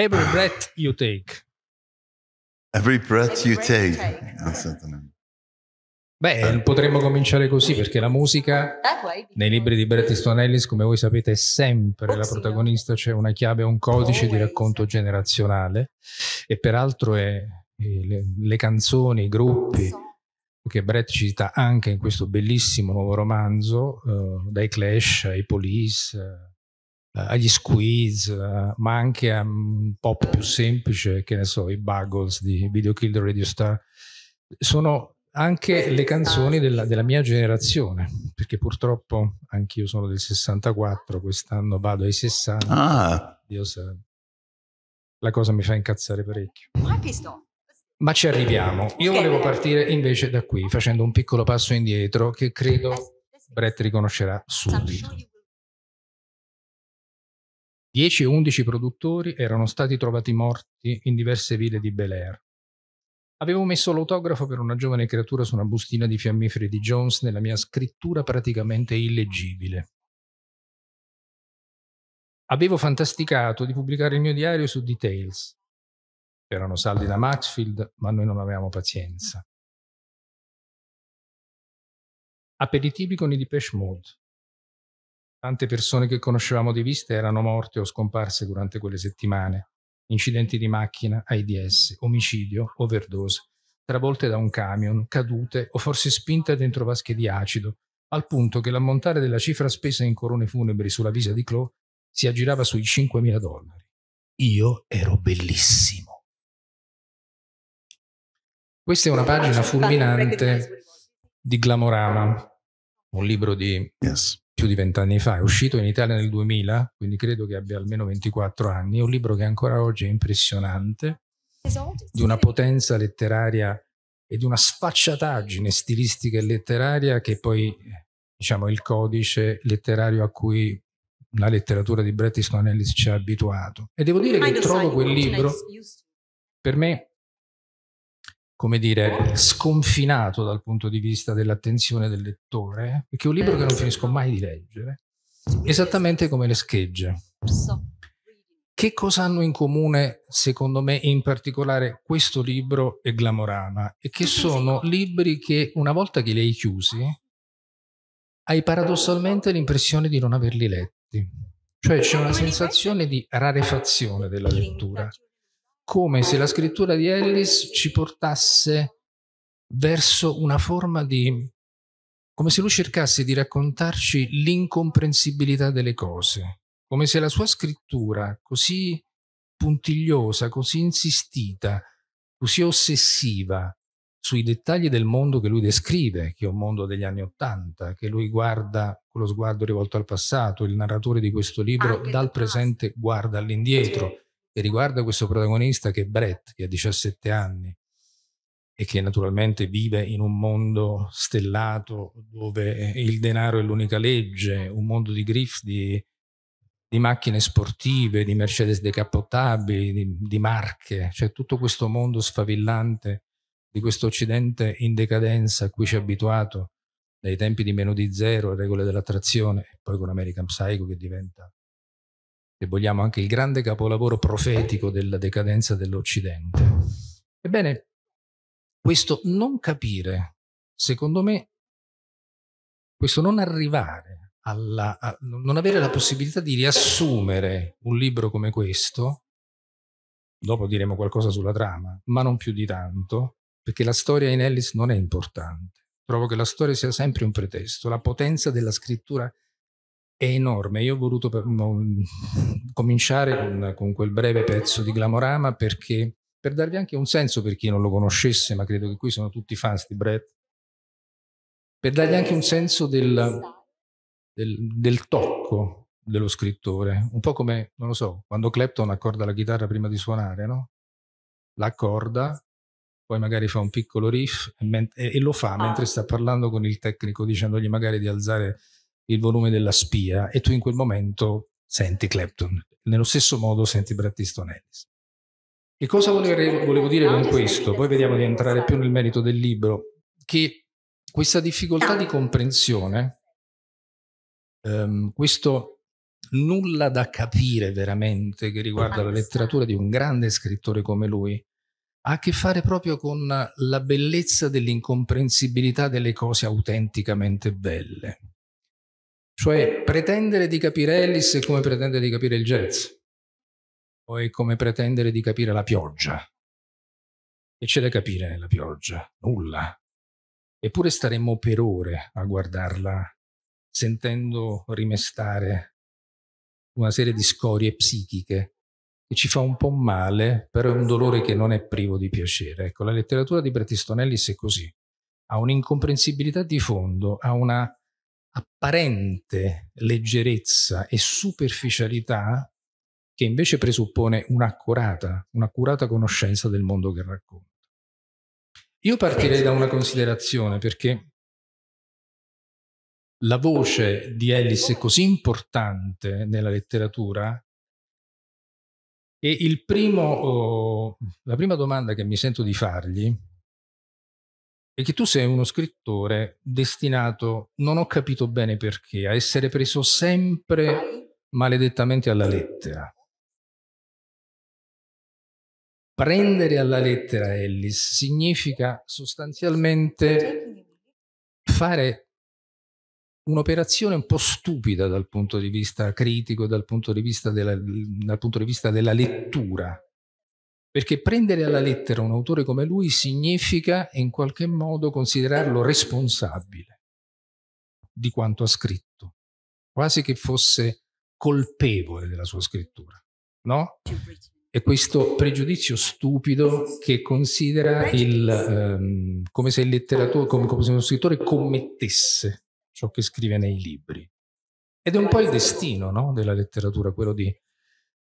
Every breath you take. Every breath you take. Beh, eh. potremmo cominciare così perché la musica nei libri di Brett Easton Ellis, come voi sapete, è sempre la protagonista, c'è una chiave, un codice di racconto generazionale e peraltro è, eh, le, le canzoni, i gruppi che Brett cita anche in questo bellissimo nuovo romanzo, eh, dai Clash ai Police, eh, eh, agli squeeze, eh, ma anche a un pop più semplice, che ne so, i Buggles di Video Kill the Radio Star, sono anche le canzoni della, della mia generazione, perché purtroppo anch'io sono del 64, quest'anno vado ai 60. Ah. Dio sa, eh, la cosa mi fa incazzare parecchio. Ma ci arriviamo. Io volevo partire invece da qui, facendo un piccolo passo indietro che credo Brett riconoscerà subito. 10 e 11 produttori erano stati trovati morti in diverse ville di Bel Air. Avevo messo l'autografo per una giovane creatura su una bustina di fiammiferi di Jones nella mia scrittura praticamente illeggibile. Avevo fantasticato di pubblicare il mio diario su Details. Erano saldi da Maxfield, ma noi non avevamo pazienza. Aperitivi con i Depeche Mode. Tante persone che conoscevamo di vista erano morte o scomparse durante quelle settimane. Incidenti di macchina, AIDS, omicidio, overdose, travolte da un camion, cadute o forse spinte dentro vasche di acido, al punto che l'ammontare della cifra spesa in corone funebri sulla visa di Chloe si aggirava sui 5.000 dollari. Io ero bellissimo. Questa è una pagina fulminante di Glamorama, un libro di yes più di vent'anni fa, è uscito in Italia nel 2000, quindi credo che abbia almeno 24 anni, è un libro che ancora oggi è impressionante, di una potenza letteraria e di una sfacciataggine stilistica e letteraria che poi diciamo è il codice letterario a cui la letteratura di Bret Easton Ellis ci ha abituato. E devo dire che trovo quel libro per me come dire, oh. sconfinato dal punto di vista dell'attenzione del lettore, perché è un libro che non finisco mai di leggere, esattamente come le schegge. Che cosa hanno in comune, secondo me, in particolare questo libro e Glamorama? E che sono libri che una volta che li hai chiusi, hai paradossalmente l'impressione di non averli letti. Cioè c'è una sensazione di rarefazione della lettura come se la scrittura di Ellis ci portasse verso una forma di... come se lui cercasse di raccontarci l'incomprensibilità delle cose, come se la sua scrittura, così puntigliosa, così insistita, così ossessiva sui dettagli del mondo che lui descrive, che è un mondo degli anni Ottanta, che lui guarda con lo sguardo rivolto al passato, il narratore di questo libro Anche dal presente guarda all'indietro e riguarda questo protagonista che è Brett, che ha 17 anni e che naturalmente vive in un mondo stellato dove il denaro è l'unica legge, un mondo di griff, di, di macchine sportive, di Mercedes decappottabili, di, di marche, cioè tutto questo mondo sfavillante di questo occidente in decadenza a cui ci è abituato dai tempi di meno di zero, regole dell'attrazione, e poi con American Psycho che diventa se vogliamo anche il grande capolavoro profetico della decadenza dell'Occidente. Ebbene, questo non capire, secondo me, questo non arrivare alla, a, non avere la possibilità di riassumere un libro come questo, dopo diremo qualcosa sulla trama, ma non più di tanto, perché la storia in Ellis non è importante. Trovo che la storia sia sempre un pretesto, la potenza della scrittura è è enorme. Io ho voluto per, no, cominciare con, con, quel breve pezzo di Glamorama perché, per darvi anche un senso per chi non lo conoscesse, ma credo che qui sono tutti fans di Brett, per dargli anche un senso del, del, del tocco dello scrittore, un po' come, non lo so, quando Clapton accorda la chitarra prima di suonare, no? L'accorda, poi magari fa un piccolo riff e, e lo fa ah. mentre sta parlando con il tecnico dicendogli magari di alzare il volume della spia e tu in quel momento senti Clapton. Nello stesso modo senti Brattiston Ellis. E cosa volevo, dire con questo? Poi vediamo di entrare più nel merito del libro, che questa difficoltà di comprensione, ehm, questo nulla da capire veramente che riguarda la letteratura di un grande scrittore come lui, ha a che fare proprio con la bellezza dell'incomprensibilità delle cose autenticamente belle. Cioè pretendere di capire Ellis è come pretendere di capire il jazz, o è come pretendere di capire la pioggia. Che c'è da capire nella pioggia? Nulla. Eppure staremmo per ore a guardarla, sentendo rimestare una serie di scorie psichiche che ci fa un po' male, però è un dolore che non è privo di piacere. Ecco, la letteratura di Brettiston Ellis è così. Ha un'incomprensibilità di fondo, ha una apparente leggerezza e superficialità che invece presuppone un'accurata, un'accurata conoscenza del mondo che racconta. Io partirei da una considerazione perché la voce di Ellis è così importante nella letteratura e primo, oh, la prima domanda che mi sento di fargli è che tu sei uno scrittore destinato, non ho capito bene perché, a essere preso sempre maledettamente alla lettera. Prendere alla lettera Ellis significa sostanzialmente fare un'operazione un po' stupida dal punto di vista critico, dal punto di vista della, punto di vista della lettura perché prendere alla eh. lettera un autore come lui significa in qualche modo considerarlo responsabile di quanto ha scritto, quasi che fosse colpevole della sua scrittura, no? È questo pregiudizio stupido che considera il, ehm, come se il letteratore, come, come se uno scrittore commettesse ciò che scrive nei libri. Ed è un po' il destino no, della letteratura, quello di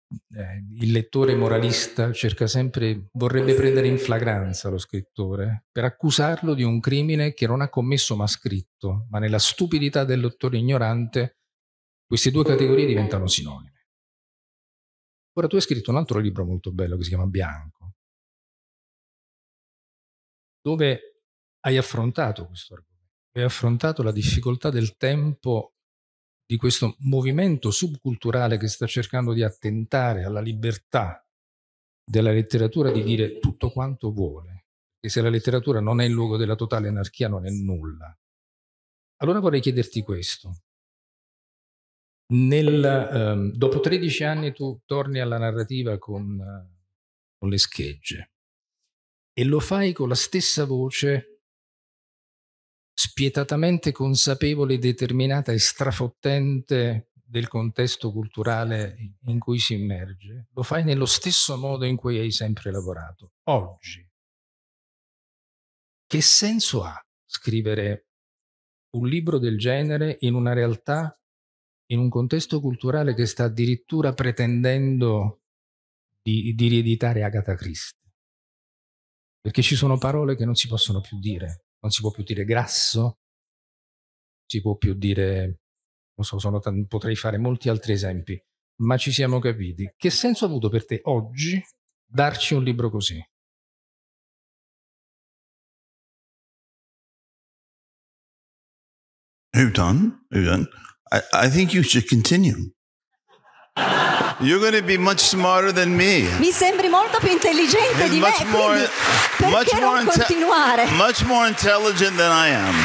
eh, il lettore moralista cerca sempre, vorrebbe prendere in flagranza lo scrittore eh, per accusarlo di un crimine che non ha commesso ma scritto, ma nella stupidità del lettore ignorante queste due categorie diventano sinonime. Ora tu hai scritto un altro libro molto bello che si chiama Bianco, dove hai affrontato questo argomento, hai affrontato la difficoltà del tempo di questo movimento subculturale che sta cercando di attentare alla libertà della letteratura di dire tutto quanto vuole, che se la letteratura non è il luogo della totale anarchia non è nulla. Allora vorrei chiederti questo. Nel, ehm, dopo 13 anni tu torni alla narrativa con, eh, con le schegge e lo fai con la stessa voce spietatamente consapevole, determinata e strafottente del contesto culturale in cui si immerge, lo fai nello stesso modo in cui hai sempre lavorato, oggi. Che senso ha scrivere un libro del genere in una realtà, in un contesto culturale che sta addirittura pretendendo di, di rieditare Agatha Christie? Perché ci sono parole che non si possono più dire, non si può più dire grasso, si può più dire, non so, sono, potrei fare molti altri esempi, ma ci siamo capiti. Che senso ha avuto per te oggi darci un libro così? Utan, Utan, I, I think you should continue. You're going to be much smarter than me. Mi sembri molto più intelligente And di me. More... Quindi much more continuare? Much more intelligent than I am.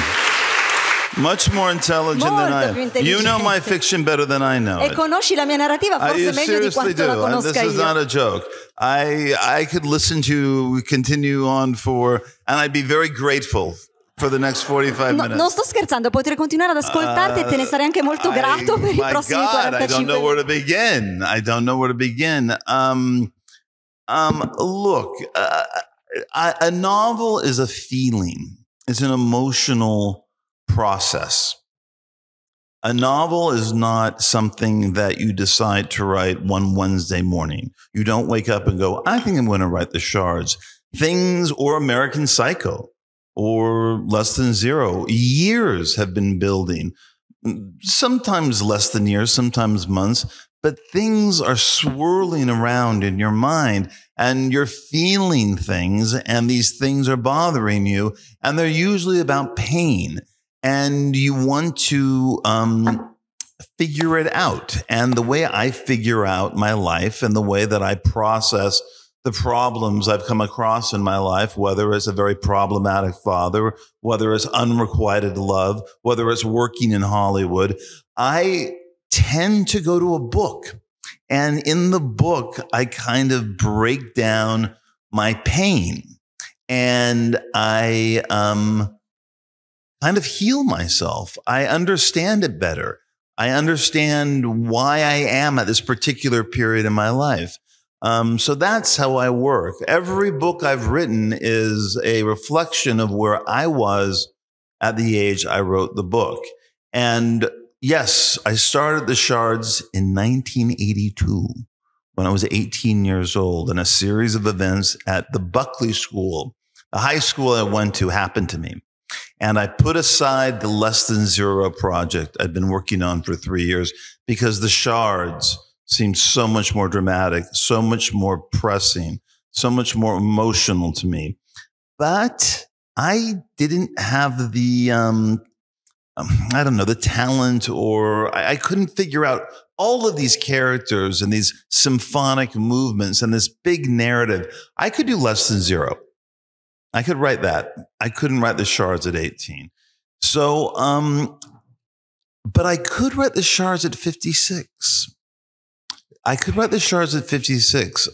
Much more intelligent Molto than I am. You know my fiction better than I know. E conosci la mia narrativa forse meglio di quanto do. la conosca this io. This is not a joke. I I could listen to continue on for and I'd be very grateful for the next 45 no, minutes. Non sto scherzando, potrei continuare ad ascoltarti uh, e te ne sarei anche molto uh, grato I, per i prossimi God, 45 minuti. I don't know where to begin. I don't know where to begin. Um, um, look, uh, I, a novel is a feeling, it's an emotional process. A novel is not something that you decide to write one Wednesday morning. You don't wake up and go, I think I'm going to write the shards. Things or American Psycho or Less Than Zero, years have been building, sometimes less than years, sometimes months, but things are swirling around in your mind and you're feeling things and these things are bothering you and they're usually about pain and you want to um, figure it out. And the way I figure out my life and the way that I process the problems I've come across in my life, whether it's a very problematic father, whether it's unrequited love, whether it's working in Hollywood, I tend to go to a book. And in the book, I kind of break down my pain and I um, kind of heal myself. I understand it better. I understand why I am at this particular period in my life. Um, so that's how I work. Every book I've written is a reflection of where I was at the age I wrote the book. And Yes, I started the shards in 1982 when I was 18 years old in a series of events at the Buckley School. The high school I went to happened to me. And I put aside the less than zero project I'd been working on for three years because the shards seemed so much more dramatic, so much more pressing, so much more emotional to me. But I didn't have the um, um, I don't know, the talent, or I, I couldn't figure out all of these characters and these symphonic movements and this big narrative. I could do less than zero. I could write that. I couldn't write the shards at 18. So, um, but I could write the shards at 56. I could write the shards at 56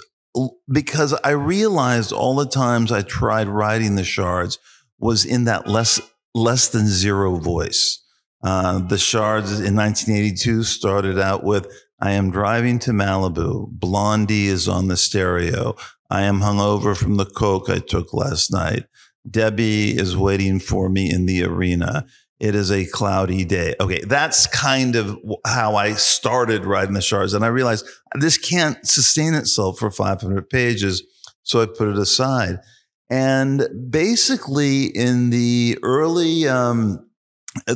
because I realized all the times I tried writing the shards was in that less less than zero voice. Uh, the Shards in 1982 started out with I am driving to Malibu. Blondie is on the stereo. I am hungover from the Coke I took last night. Debbie is waiting for me in the arena. It is a cloudy day. Okay, that's kind of how I started writing the shards. And I realized this can't sustain itself for 500 pages. So I put it aside. And basically, in the early um,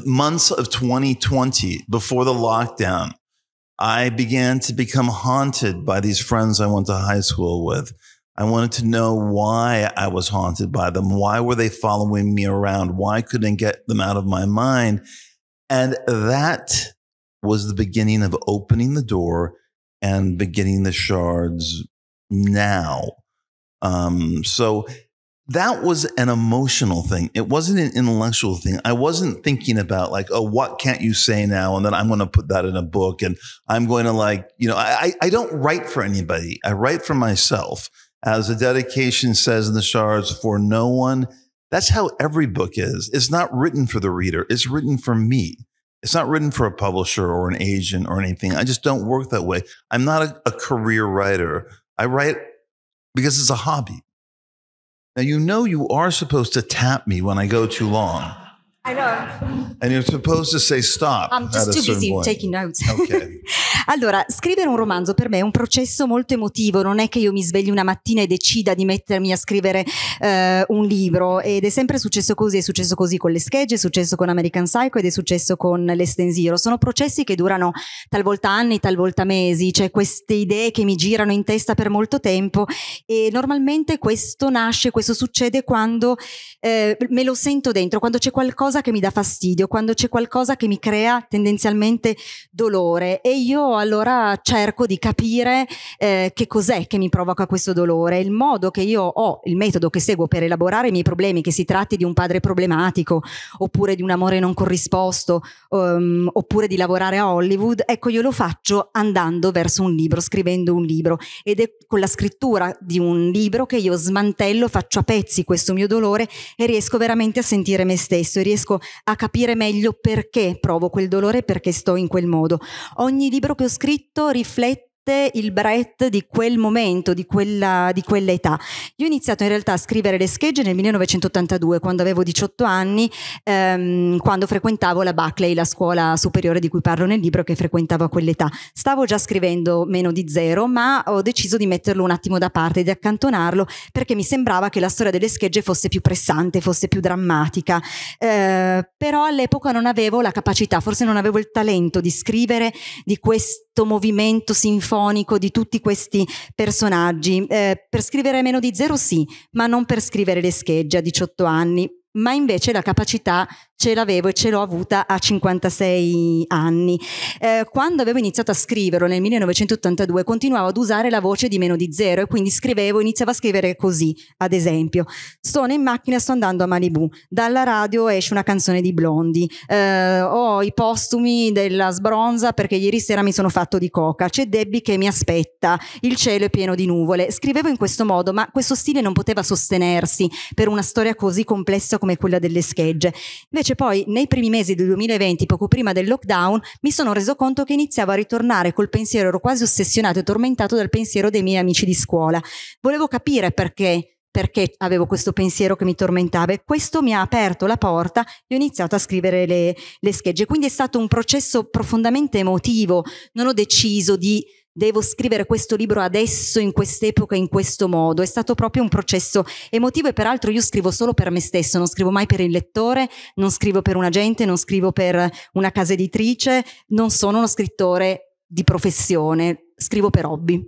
months of 2020, before the lockdown, I began to become haunted by these friends I went to high school with. I wanted to know why I was haunted by them. Why were they following me around? Why couldn't I get them out of my mind? And that was the beginning of opening the door and beginning the shards now. Um, so that was an emotional thing. It wasn't an intellectual thing. I wasn't thinking about like, oh, what can't you say now? And then I'm going to put that in a book and I'm going to like, you know, I, I don't write for anybody. I write for myself. As the dedication says in the shards, for no one. That's how every book is. It's not written for the reader. It's written for me. It's not written for a publisher or an agent or anything. I just don't work that way. I'm not a, a career writer. I write because it's a hobby now, you know, you are supposed to tap me when I go too long. I know. And you're supposed to say stop. I'm just too busy point. taking notes. Okay. allora, scrivere un romanzo per me è un processo molto emotivo, non è che io mi svegli una mattina e decida di mettermi a scrivere eh, un libro ed è sempre successo così, è successo così con le schegge, è successo con American Psycho ed è successo con l'Estensiro. Sono processi che durano talvolta anni, talvolta mesi, cioè queste idee che mi girano in testa per molto tempo e normalmente questo nasce, questo succede quando eh, me lo sento dentro, quando c'è qualcosa qualcosa che mi dà fastidio, quando c'è qualcosa che mi crea tendenzialmente dolore e io allora cerco di capire eh, che cos'è che mi provoca questo dolore, il modo che io ho, il metodo che seguo per elaborare i miei problemi, che si tratti di un padre problematico oppure di un amore non corrisposto um, oppure di lavorare a Hollywood, ecco io lo faccio andando verso un libro, scrivendo un libro ed è con la scrittura di un libro che io smantello, faccio a pezzi questo mio dolore e riesco veramente a sentire me stesso e riesco riesco a capire meglio perché provo quel dolore e perché sto in quel modo. Ogni libro che ho scritto riflette parte il Brett di quel momento, di, quella, di quell'età. Io ho iniziato in realtà a scrivere le schegge nel 1982, quando avevo 18 anni, ehm, quando frequentavo la Buckley, la scuola superiore di cui parlo nel libro, che frequentavo a quell'età. Stavo già scrivendo meno di zero, ma ho deciso di metterlo un attimo da parte, di accantonarlo, perché mi sembrava che la storia delle schegge fosse più pressante, fosse più drammatica. Eh, però all'epoca non avevo la capacità, forse non avevo il talento di scrivere di questo movimento sinfonico iconico di tutti questi personaggi. Eh, per scrivere meno di zero sì, ma non per scrivere le schegge a 18 anni, ma invece la capacità ce l'avevo e ce l'ho avuta a 56 anni. Eh, quando avevo iniziato a scriverlo nel 1982 continuavo ad usare la voce di meno di zero e quindi scrivevo, iniziavo a scrivere così, ad esempio, sono in macchina, sto andando a Malibu, dalla radio esce una canzone di Blondi, eh, ho i postumi della sbronza perché ieri sera mi sono fatto di coca, c'è Debbie che mi aspetta, il cielo è pieno di nuvole. Scrivevo in questo modo, ma questo stile non poteva sostenersi per una storia così complessa come quella delle schegge. Invece Invece poi nei primi mesi del 2020, poco prima del lockdown, mi sono reso conto che iniziavo a ritornare col pensiero, ero quasi ossessionato e tormentato dal pensiero dei miei amici di scuola. Volevo capire perché perché avevo questo pensiero che mi tormentava e questo mi ha aperto la porta e ho iniziato a scrivere le, le schegge. Quindi è stato un processo profondamente emotivo, non ho deciso di devo scrivere questo libro adesso, in quest'epoca, in questo modo. È stato proprio un processo emotivo e peraltro io scrivo solo per me stesso, non scrivo mai per il lettore, non scrivo per un agente, non scrivo per una casa editrice, non sono uno scrittore di professione, scrivo per hobby.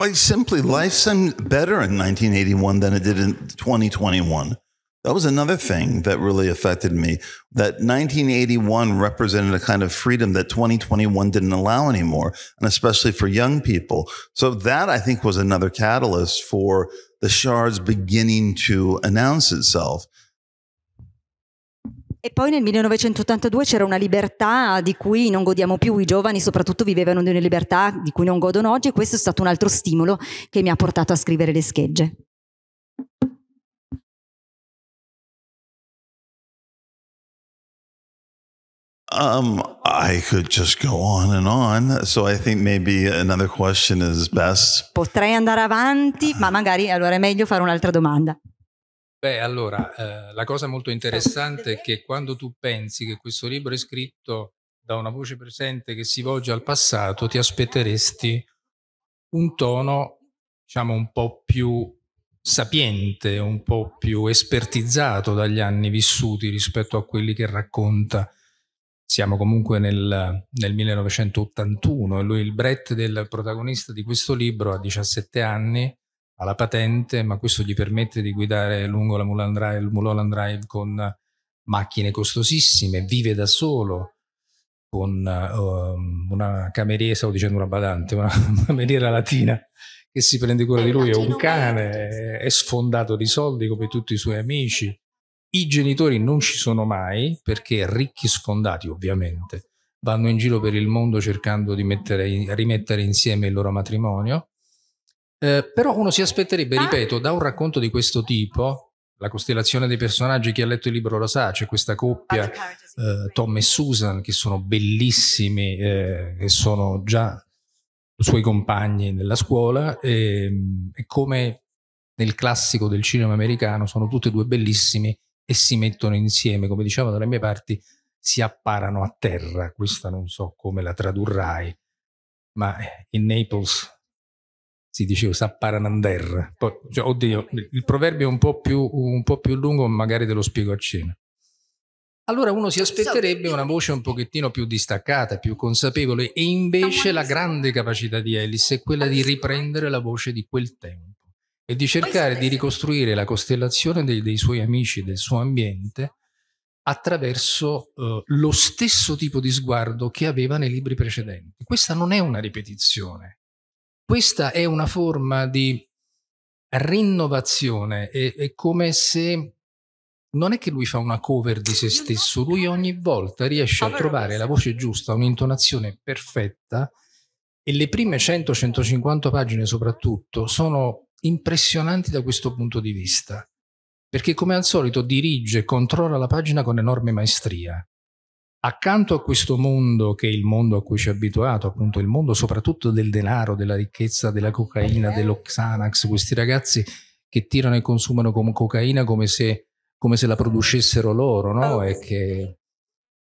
Like simply life seemed better in 1981 than it did in 2021. That was another thing that really affected me. That 1981 represented a kind of freedom that 2021 didn't allow anymore, and especially for young people. So that I think was another catalyst for the shards beginning to announce itself. E poi nel 1982 c'era una libertà di cui non godiamo più, i giovani soprattutto vivevano di una libertà di cui non godono oggi e questo è stato un altro stimolo che mi ha portato a scrivere le schegge. Um, I could just go on and on. So I think maybe another question is best. Potrei andare avanti, ma magari allora è meglio fare un'altra domanda. Beh, allora, eh, la cosa molto interessante è che quando tu pensi che questo libro è scritto da una voce presente che si volge al passato, ti aspetteresti un tono, diciamo, un po' più sapiente, un po' più espertizzato dagli anni vissuti rispetto a quelli che racconta siamo comunque nel, nel 1981 e lui il Brett del protagonista di questo libro ha 17 anni, ha la patente, ma questo gli permette di guidare lungo la Mulholland Drive, il Mulholland Drive con macchine costosissime, vive da solo con uh, una cameriera, stavo dicendo una badante, una cameriera latina che si prende cura di lui, è un cane, è sfondato di soldi come tutti i suoi amici i genitori non ci sono mai perché ricchi sfondati ovviamente vanno in giro per il mondo cercando di mettere, rimettere insieme il loro matrimonio. Eh, però uno si aspetterebbe, ah. ripeto, da un racconto di questo tipo, la costellazione dei personaggi, chi ha letto il libro lo sa, c'è questa coppia, ah, eh, Tom e Susan, che sono bellissimi, eh, che sono già suoi compagni nella scuola, e, ehm, e come nel classico del cinema americano sono tutti e due bellissimi e si mettono insieme, come diciamo dalle mie parti, si apparano a terra. Questa non so come la tradurrai, ma eh, in Naples si diceva sapparanandar. Poi, cioè, oddio, il proverbio è un po, più, un po' più lungo, magari te lo spiego a cena. Allora uno si aspetterebbe una voce un pochettino più distaccata, più consapevole, e invece la grande capacità di Ellis è quella di riprendere la voce di quel tempo e di cercare di ricostruire la costellazione dei, dei suoi amici e del suo ambiente attraverso eh, lo stesso tipo di sguardo che aveva nei libri precedenti. Questa non è una ripetizione, questa è una forma di rinnovazione, è, è come se non è che lui fa una cover di se stesso, lui ogni volta riesce a trovare la voce giusta, un'intonazione perfetta e le prime 100-150 pagine soprattutto sono impressionanti da questo punto di vista, perché come al solito dirige e controlla la pagina con enorme maestria. Accanto a questo mondo, che è il mondo a cui ci è abituato, appunto il mondo soprattutto del denaro, della ricchezza, della cocaina, eh. dello Xanax, questi ragazzi che tirano e consumano con cocaina come se, come se la producessero loro, no? Oh, e che,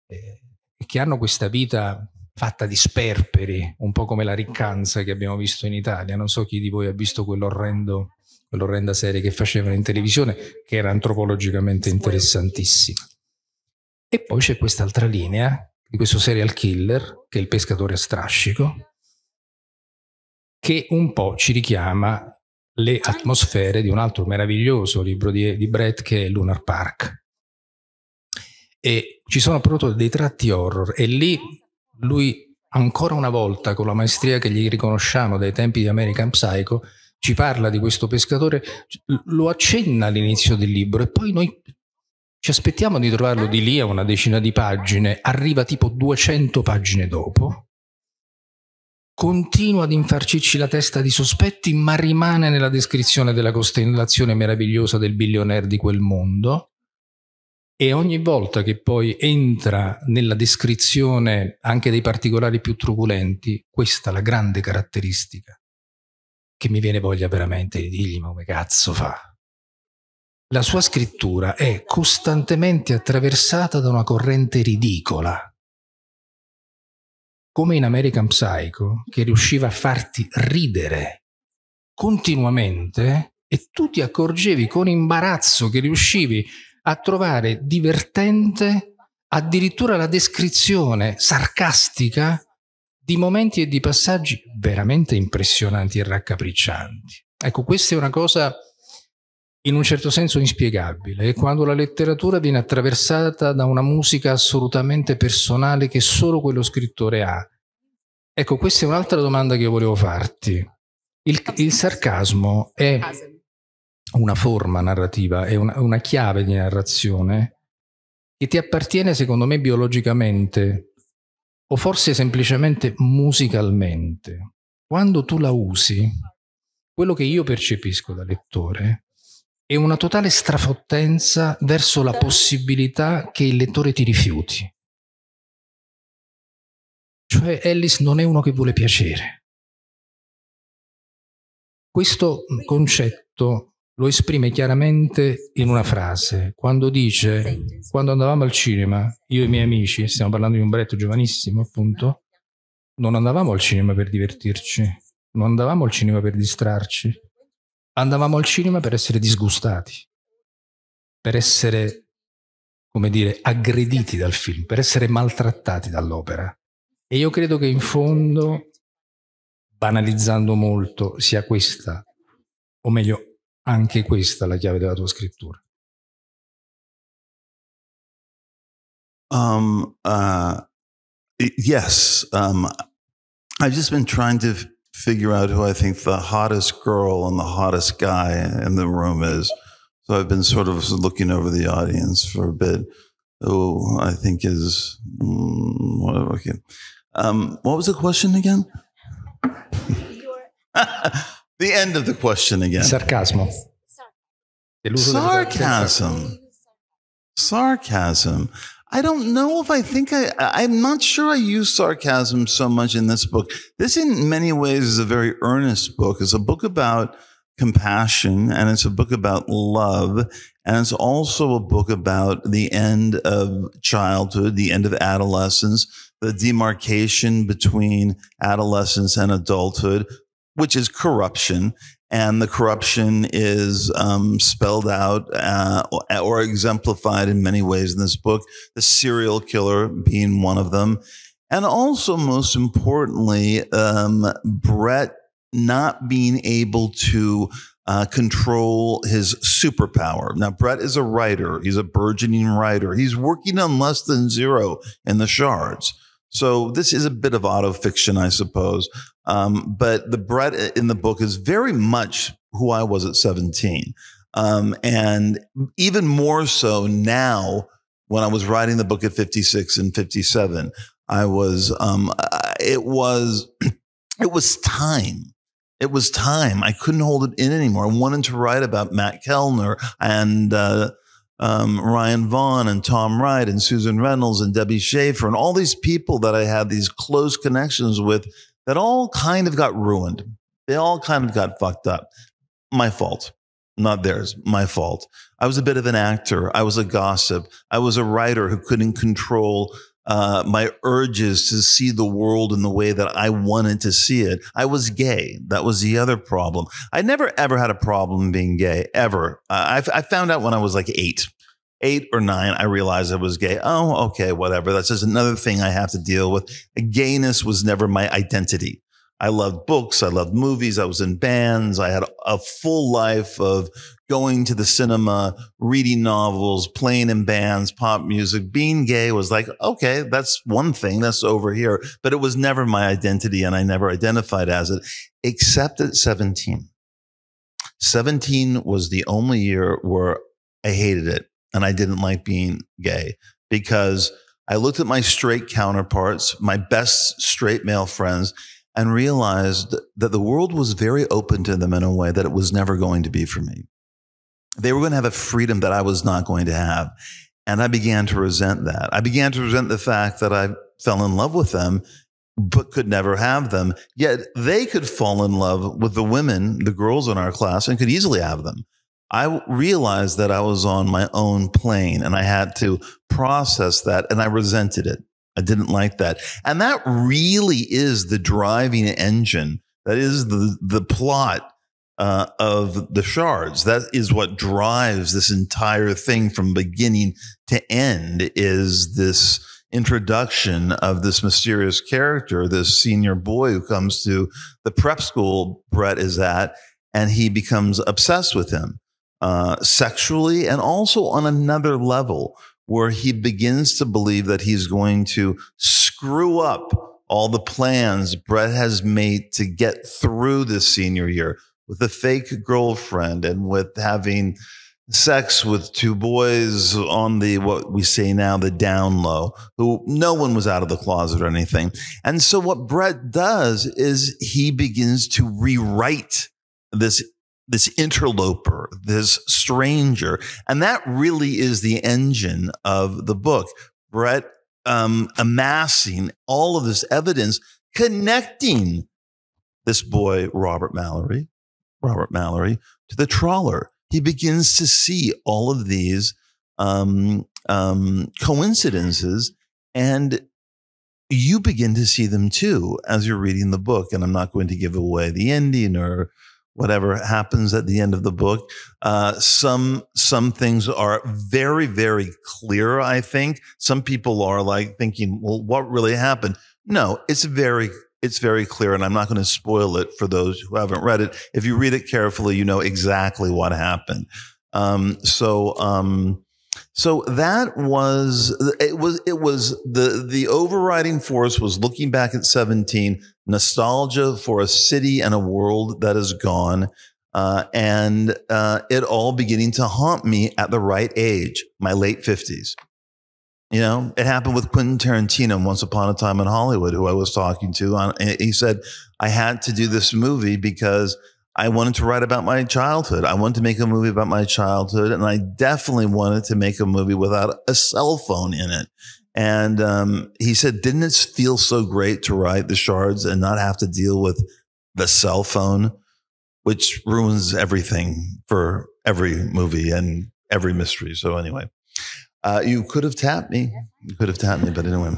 eh, e che hanno questa vita fatta di sperperi, un po' come la riccanza che abbiamo visto in Italia. Non so chi di voi ha visto quell'orrendo, quell'orrenda serie che facevano in televisione, che era antropologicamente interessantissima. E poi c'è quest'altra linea di questo serial killer, che è il pescatore a strascico, che un po' ci richiama le atmosfere di un altro meraviglioso libro di, di Brett che è Lunar Park. E ci sono proprio dei tratti horror e lì lui ancora una volta con la maestria che gli riconosciamo dai tempi di American Psycho ci parla di questo pescatore, lo accenna all'inizio del libro e poi noi ci aspettiamo di trovarlo di lì a una decina di pagine, arriva tipo 200 pagine dopo, continua ad infarcirci la testa di sospetti ma rimane nella descrizione della costellazione meravigliosa del billionaire di quel mondo e ogni volta che poi entra nella descrizione anche dei particolari più truculenti, questa è la grande caratteristica che mi viene voglia veramente di dirgli ma come cazzo fa? La sua scrittura è costantemente attraversata da una corrente ridicola, come in American Psycho, che riusciva a farti ridere continuamente e tu ti accorgevi con imbarazzo che riuscivi a trovare divertente addirittura la descrizione sarcastica di momenti e di passaggi veramente impressionanti e raccapriccianti. Ecco, questa è una cosa in un certo senso inspiegabile, è quando la letteratura viene attraversata da una musica assolutamente personale che solo quello scrittore ha. Ecco, questa è un'altra domanda che volevo farti. Il, il sarcasmo è una forma narrativa, è una, una chiave di narrazione che ti appartiene secondo me biologicamente o forse semplicemente musicalmente. Quando tu la usi, quello che io percepisco da lettore è una totale strafottenza verso la possibilità che il lettore ti rifiuti. Cioè Ellis non è uno che vuole piacere. Questo concetto lo esprime chiaramente in una frase, quando dice, quando andavamo al cinema, io e i miei amici, stiamo parlando di un bretto giovanissimo appunto, non andavamo al cinema per divertirci, non andavamo al cinema per distrarci, andavamo al cinema per essere disgustati, per essere, come dire, aggrediti dal film, per essere maltrattati dall'opera. E io credo che in fondo, banalizzando molto, sia questa, o meglio Anche questa la chiave della tua scrittura. Um, uh, yes. Um, I've just been trying to figure out who I think the hottest girl and the hottest guy in the room is. So I've been sort of looking over the audience for a bit. Who I think is mm, whatever. Okay. Um, what was the question again? The end of the question again. Sarcasmo. Sarcasm. Sarcasm. I don't know if I think I, I'm not sure I use sarcasm so much in this book. This, in many ways, is a very earnest book. It's a book about compassion and it's a book about love. And it's also a book about the end of childhood, the end of adolescence, the demarcation between adolescence and adulthood, which is corruption. And the corruption is um, spelled out uh, or exemplified in many ways in this book, the serial killer being one of them. And also, most importantly, um, Brett not being able to uh, control his superpower. Now, Brett is a writer, he's a burgeoning writer. He's working on less than zero in the shards. So this is a bit of auto fiction, I suppose, um, but the Brett in the book is very much who I was at 17. Um, and even more so now when I was writing the book at 56 and 57, I was, um, it was, it was time. It was time. I couldn't hold it in anymore. I wanted to write about Matt Kellner and, uh, um, Ryan Vaughn and Tom Wright and Susan Reynolds and Debbie Schaefer and all these people that I had these close connections with that all kind of got ruined. They all kind of got fucked up. My fault, not theirs, my fault. I was a bit of an actor. I was a gossip. I was a writer who couldn't control uh, my urges to see the world in the way that I wanted to see it. I was gay. That was the other problem. I never ever had a problem being gay, ever. Uh, I found out when I was like eight eight or nine, I realized I was gay. Oh, okay, whatever. That's just another thing I have to deal with. Gayness was never my identity. I loved books. I loved movies. I was in bands. I had a full life of going to the cinema, reading novels, playing in bands, pop music. Being gay was like, okay, that's one thing that's over here, but it was never my identity and I never identified as it except at 17. 17 was the only year where I hated it and I didn't like being gay because I looked at my straight counterparts, my best straight male friends, and realized that the world was very open to them in a way that it was never going to be for me. They were going to have a freedom that I was not going to have. And I began to resent that. I began to resent the fact that I fell in love with them, but could never have them. Yet they could fall in love with the women, the girls in our class, and could easily have them. I realized that I was on my own plane and I had to process that and I resented it. I didn't like that. And that really is the driving engine. That is the, the plot uh, of the shards. That is what drives this entire thing from beginning to end is this introduction of this mysterious character, this senior boy who comes to the prep school Brett is at, and he becomes obsessed with him. Uh, sexually and also on another level where he begins to believe that he's going to screw up all the plans Brett has made to get through this senior year with a fake girlfriend and with having sex with two boys on the what we say now the down low who no one was out of the closet or anything and so what brett does is he begins to rewrite this this interloper, this stranger. And that really is the engine of the book. Brett um, amassing all of this evidence connecting this boy, Robert Mallory, Robert Mallory, to the trawler. He begins to see all of these um, um, coincidences, and you begin to see them too as you're reading the book. And I'm not going to give away the ending or whatever happens at the end of the book. Uh, some some things are very very clear. I think some people are like thinking, well, what really happened? No, it's very it's very clear, and I'm not going to spoil it for those who haven't read it. If you read it carefully, you know exactly what happened. Um, so. Um, so that was it was it was the the overriding force was looking back at 17 nostalgia for a city and a world that is gone, uh, and uh, it all beginning to haunt me at the right age, my late 50s. You know, it happened with Quentin Tarantino once upon a time in Hollywood, who I was talking to. On, uh, he said, I had to do this movie because I wanted to write about my childhood. I wanted to make a movie about my childhood, and I definitely wanted to make a movie without a cell phone in it. And um, he said, didn't it feel so great to write the shards and not have to deal with the cell phone, which ruins everything for every movie and every mystery. So anyway, uh, you could have tapped me. You could have tapped me, but anyway.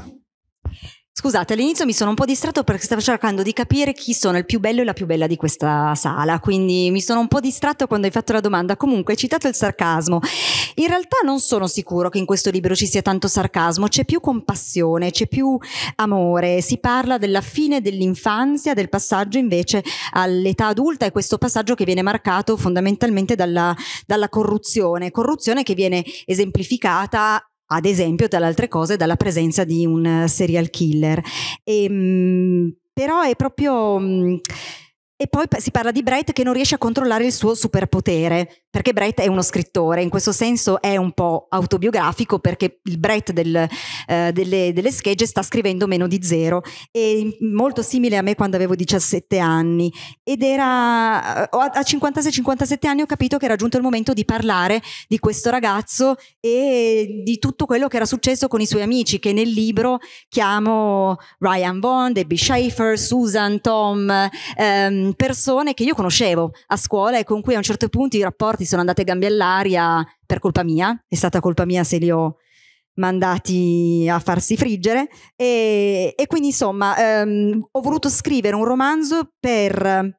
Scusate, all'inizio mi sono un po' distratto perché stavo cercando di capire chi sono il più bello e la più bella di questa sala, quindi mi sono un po' distratto quando hai fatto la domanda. Comunque, hai citato il sarcasmo. In realtà non sono sicuro che in questo libro ci sia tanto sarcasmo, c'è più compassione, c'è più amore, si parla della fine dell'infanzia, del passaggio invece all'età adulta e questo passaggio che viene marcato fondamentalmente dalla, dalla corruzione, corruzione che viene esemplificata ad esempio, tra le altre cose, dalla presenza di un serial killer. E, ehm, mh, però è proprio... Mh, mhmm, e poi si parla di Brett che non riesce a controllare il suo superpotere, perché Brett è uno scrittore, in questo senso è un po' autobiografico perché il Brett del, eh, delle, delle, schegge sta scrivendo meno di zero, è molto simile a me quando avevo 17 anni ed era eh, a 56-57 anni ho capito che era giunto il momento di parlare di questo ragazzo e di tutto quello che era successo con i suoi amici che nel libro chiamo Ryan Bond, Debbie Schaefer, Susan, Tom. Ehm, Ehm, persone che io conoscevo a scuola e con cui a un certo punto i rapporti sono andati a gambe all'aria per colpa mia, è stata colpa mia se li ho mandati a farsi friggere e, e quindi insomma ehm, ho voluto scrivere un romanzo per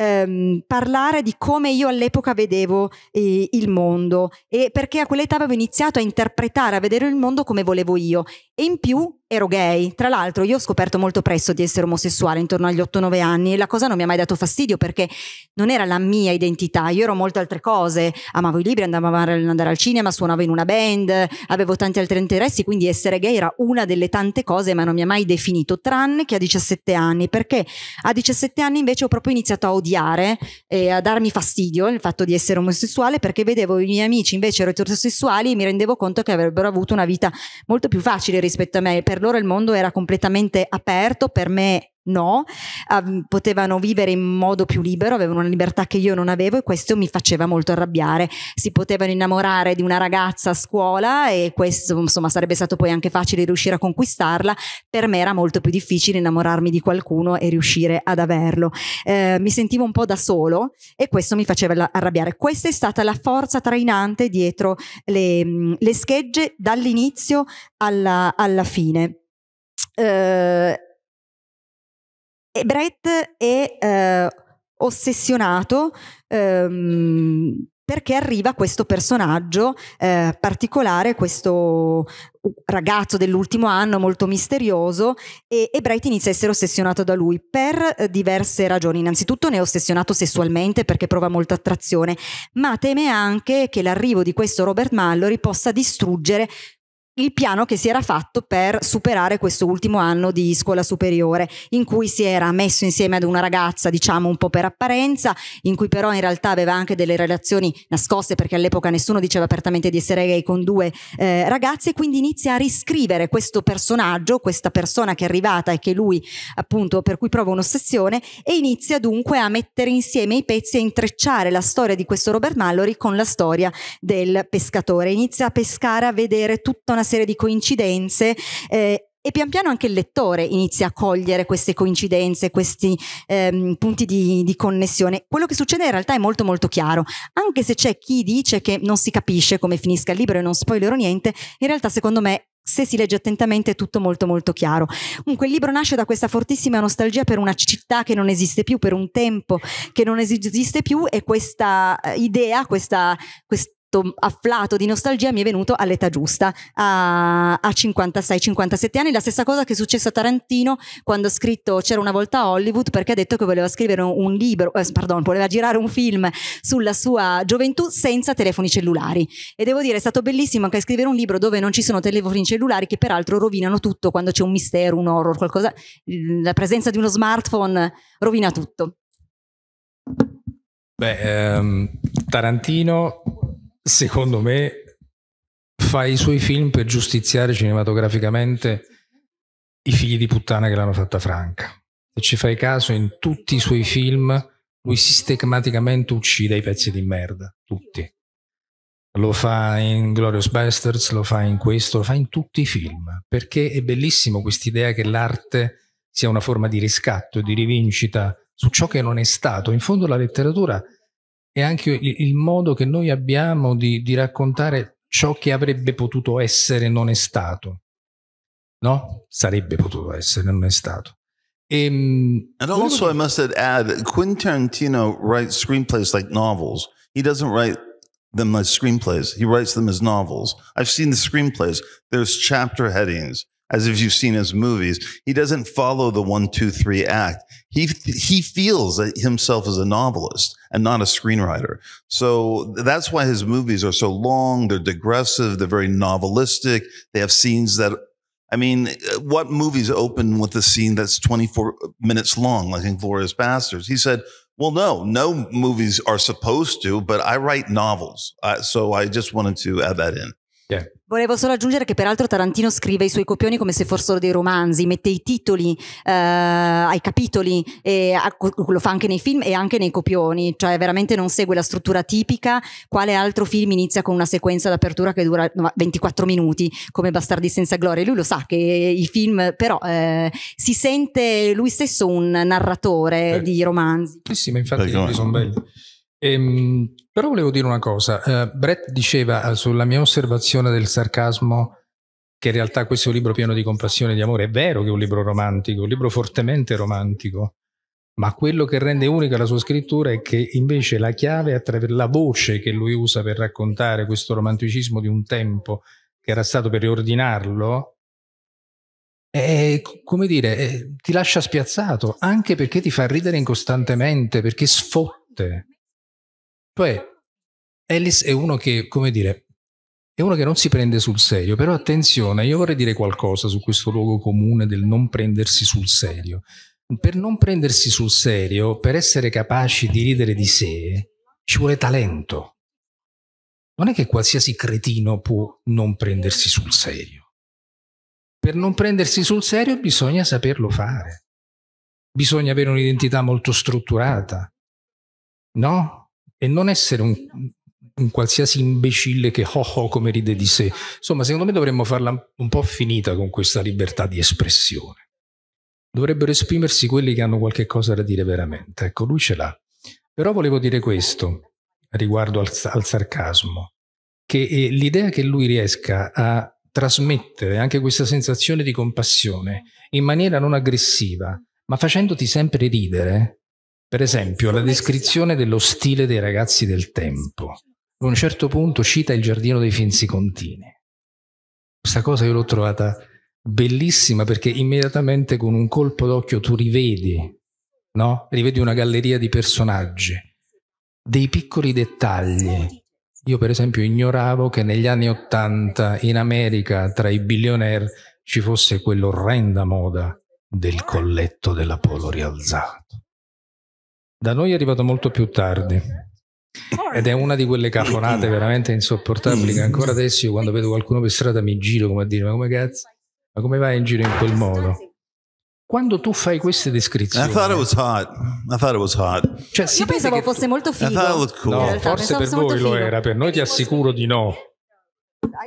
ehm, parlare di come io all'epoca vedevo eh, il mondo e perché a quell'età avevo iniziato a interpretare, a vedere il mondo come volevo io e in più ero gay. Tra l'altro io ho scoperto molto presto di essere omosessuale, intorno agli 8-9 anni, e la cosa non mi ha mai dato fastidio perché non era la mia identità, io ero molte altre cose, amavo i libri, andavo ad andare al cinema, suonavo in una band, avevo tanti altri interessi, quindi essere gay era una delle tante cose, ma non mi ha mai definito, tranne che a 17 anni, perché a 17 anni invece ho proprio iniziato a odiare odiare e eh, a darmi fastidio il fatto di essere omosessuale perché vedevo i miei amici invece eterosessuali e mi rendevo conto che avrebbero avuto una vita molto più facile rispetto a me. Per loro il mondo era completamente aperto, per me no, ehm, potevano vivere in modo più libero, avevano una libertà che io non avevo e questo mi faceva molto arrabbiare. Si potevano innamorare di una ragazza a scuola e questo insomma sarebbe stato poi anche facile riuscire a conquistarla, per me era molto più difficile innamorarmi di qualcuno e riuscire ad averlo. Eh, mi sentivo un po' da solo e questo mi faceva arrabbiare. Questa è stata la forza trainante dietro le, le schegge dall'inizio alla, alla fine. Eh, e Brett è eh, ossessionato ehm, perché arriva questo personaggio eh, particolare, questo ragazzo dell'ultimo anno molto misterioso e, e Bright inizia a essere ossessionato da lui per eh, diverse ragioni. Innanzitutto ne è ossessionato sessualmente perché prova molta attrazione, ma teme anche che l'arrivo di questo Robert Mallory possa distruggere il piano che si era fatto per superare questo ultimo anno di scuola superiore, in cui si era messo insieme ad una ragazza, diciamo un po' per apparenza, in cui però in realtà aveva anche delle relazioni nascoste perché all'epoca nessuno diceva apertamente di essere gay con due eh, ragazze, quindi inizia a riscrivere questo personaggio, questa persona che è arrivata e che lui appunto per cui prova un'ossessione e inizia dunque a mettere insieme i pezzi e intrecciare la storia di questo Robert Mallory con la storia del pescatore, inizia a pescare, a vedere tutta una serie di coincidenze eh, e pian piano anche il lettore inizia a cogliere queste coincidenze, questi ehm, punti di, di, connessione. Quello che succede in realtà è molto molto chiaro, anche se c'è chi dice che non si capisce come finisca il libro e non spoilerò niente, in realtà secondo me se si legge attentamente è tutto molto molto chiaro. Comunque il libro nasce da questa fortissima nostalgia per una città che non esiste più, per un tempo che non esiste più e questa eh, idea, questa, quest affetto afflato di nostalgia mi è venuto all'età giusta, a, a 56-57 anni. La stessa cosa che è successa a Tarantino quando ha scritto C'era una volta a Hollywood perché ha detto che voleva scrivere un libro, eh, pardon, voleva girare un film sulla sua gioventù senza telefoni cellulari. E devo dire, è stato bellissimo anche scrivere un libro dove non ci sono telefoni cellulari che peraltro rovinano tutto quando c'è un mistero, un horror, qualcosa. La presenza di uno smartphone rovina tutto. Beh, ehm, Tarantino secondo me, fa i suoi film per giustiziare cinematograficamente i figli di puttana che l'hanno fatta franca. Se ci fai caso, in tutti i suoi film lui sistematicamente uccide i pezzi di merda, tutti. Lo fa in Glorious Bastards, lo fa in questo, lo fa in tutti i film, perché è bellissimo quest'idea che l'arte sia una forma di riscatto, di rivincita su ciò che non è stato. In fondo la letteratura e anche il, il modo che noi abbiamo di, di, raccontare ciò che avrebbe potuto essere non è stato. No? Sarebbe potuto essere, non è stato. E, ehm, and also, I must add, Quentin Tarantino writes screenplays like novels. He doesn't write them as screenplays. He writes them as novels. I've seen the screenplays. There's chapter headings. as if you've seen his movies. He doesn't follow the one, two, three act. He, he feels himself as a novelist and not a screenwriter. So that's why his movies are so long. They're digressive. They're very novelistic. They have scenes that, I mean, what movies open with a scene that's 24 minutes long, like Inglorious Bastards? He said, well, no, no movies are supposed to, but I write novels. Uh, so I just wanted to add that in. Yeah. Volevo solo aggiungere che peraltro Tarantino scrive i suoi copioni come se fossero dei romanzi, mette i titoli eh, ai capitoli, a, lo fa anche nei film e anche nei copioni, cioè veramente non segue la struttura tipica, quale altro film inizia con una sequenza d'apertura che dura 24 minuti come Bastardi senza gloria, lui lo sa che i film però eh, si sente lui stesso un narratore eh. di romanzi. Sì, sì, ma infatti i sono belli. Ehm, però volevo dire una cosa. Uh, Brett diceva eh, sulla mia osservazione del sarcasmo che in realtà questo libro pieno di compassione e di amore è vero che è un libro romantico, un libro fortemente romantico, ma quello che rende unica la sua scrittura è che invece la chiave attraverso la voce che lui usa per raccontare questo romanticismo di un tempo che era stato per riordinarlo, è, come dire, è, ti lascia spiazzato, anche perché ti fa ridere incostantemente, perché sfotte. Cioè, Ellis è uno che, come dire, è uno che non si prende sul serio, però attenzione, io vorrei dire qualcosa su questo luogo comune del non prendersi sul serio. Per non prendersi sul serio, per essere capaci di ridere di sé, ci vuole talento. Non è che qualsiasi cretino può non prendersi sul serio. Per non prendersi sul serio bisogna saperlo fare. Bisogna avere un'identità molto strutturata. No? e non essere un, un qualsiasi imbecille che ho oh, oh, ho come ride di sé. Insomma, secondo me dovremmo farla un po' finita con questa libertà di espressione. Dovrebbero esprimersi quelli che hanno qualche cosa da dire veramente. Ecco, lui ce l'ha. Però volevo dire questo riguardo al, al sarcasmo, che eh, l'idea che lui riesca a trasmettere anche questa sensazione di compassione in maniera non aggressiva, ma facendoti sempre ridere, per esempio, la descrizione dello stile dei ragazzi del tempo. A un certo punto cita il giardino dei Finzi Finsicontini. Questa cosa io l'ho trovata bellissima perché immediatamente con un colpo d'occhio tu rivedi, no? Rivedi una galleria di personaggi, dei piccoli dettagli. Io per esempio ignoravo che negli anni Ottanta in America tra i billionaire ci fosse quell'orrenda moda del colletto della polo rialzato. Da noi è arrivato molto più tardi ed è una di quelle cafonate veramente insopportabili che ancora adesso io quando vedo qualcuno per strada mi giro come a dire ma come cazzo, ma come vai in giro in quel modo? Quando tu fai queste descrizioni, I thought it was hot. I thought it was hot. Cioè, io pensavo fosse molto figo. I it cool. No, forse per voi lo figo. era, per noi ti assicuro di no.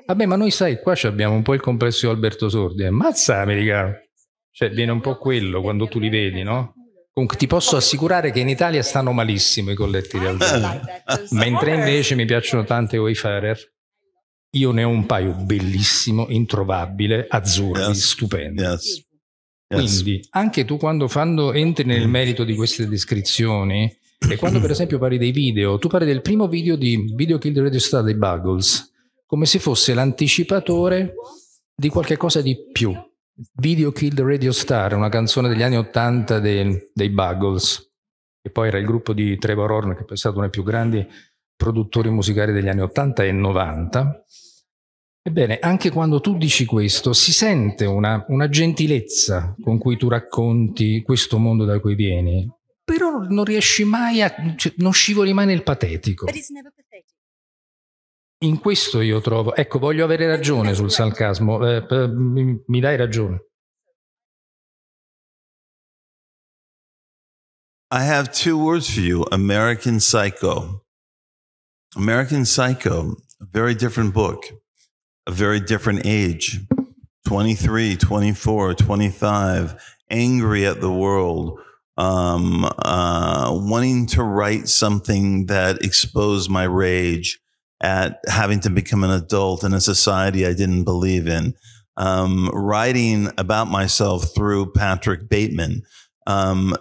Vabbè, ma noi sai, qua abbiamo un po' il complesso di Alberto Sordi. Ammazza, eh. americano. Cioè, viene un po' quello quando tu li vedi, no? Comunque ti posso assicurare che in Italia stanno malissimo i colletti di albergo, mentre invece mi piacciono tante Wayfarer. Io ne ho un paio bellissimo, introvabile, azzurri, yes. stupendo. Yes. Quindi anche tu quando, quando entri nel merito di queste descrizioni e quando per esempio parli dei video, tu parli del primo video di Video Kill the Radio Star dei Buggles, come se fosse l'anticipatore di qualche cosa di più Video Killed Radio Star, una canzone degli anni Ottanta dei, dei, Buggles, che poi era il gruppo di Trevor Horn, che è stato uno dei più grandi produttori musicali degli anni Ottanta e 90. Ebbene, anche quando tu dici questo, si sente una, una gentilezza con cui tu racconti questo mondo da cui vieni, però non riesci mai a, cioè, non scivoli mai nel patetico. in questo io trovo, ecco, voglio avere ragione sul sarcasmo, eh, mi, mi dai ragione. I have two words for you American Psycho. American Psycho, a very different book, a very different age 23, 24, 25, angry at the world, um, uh, wanting to write something that exposed my rage, at having to become an adult in a society I didn't believe in. Um, writing about myself through Patrick Bateman. Um,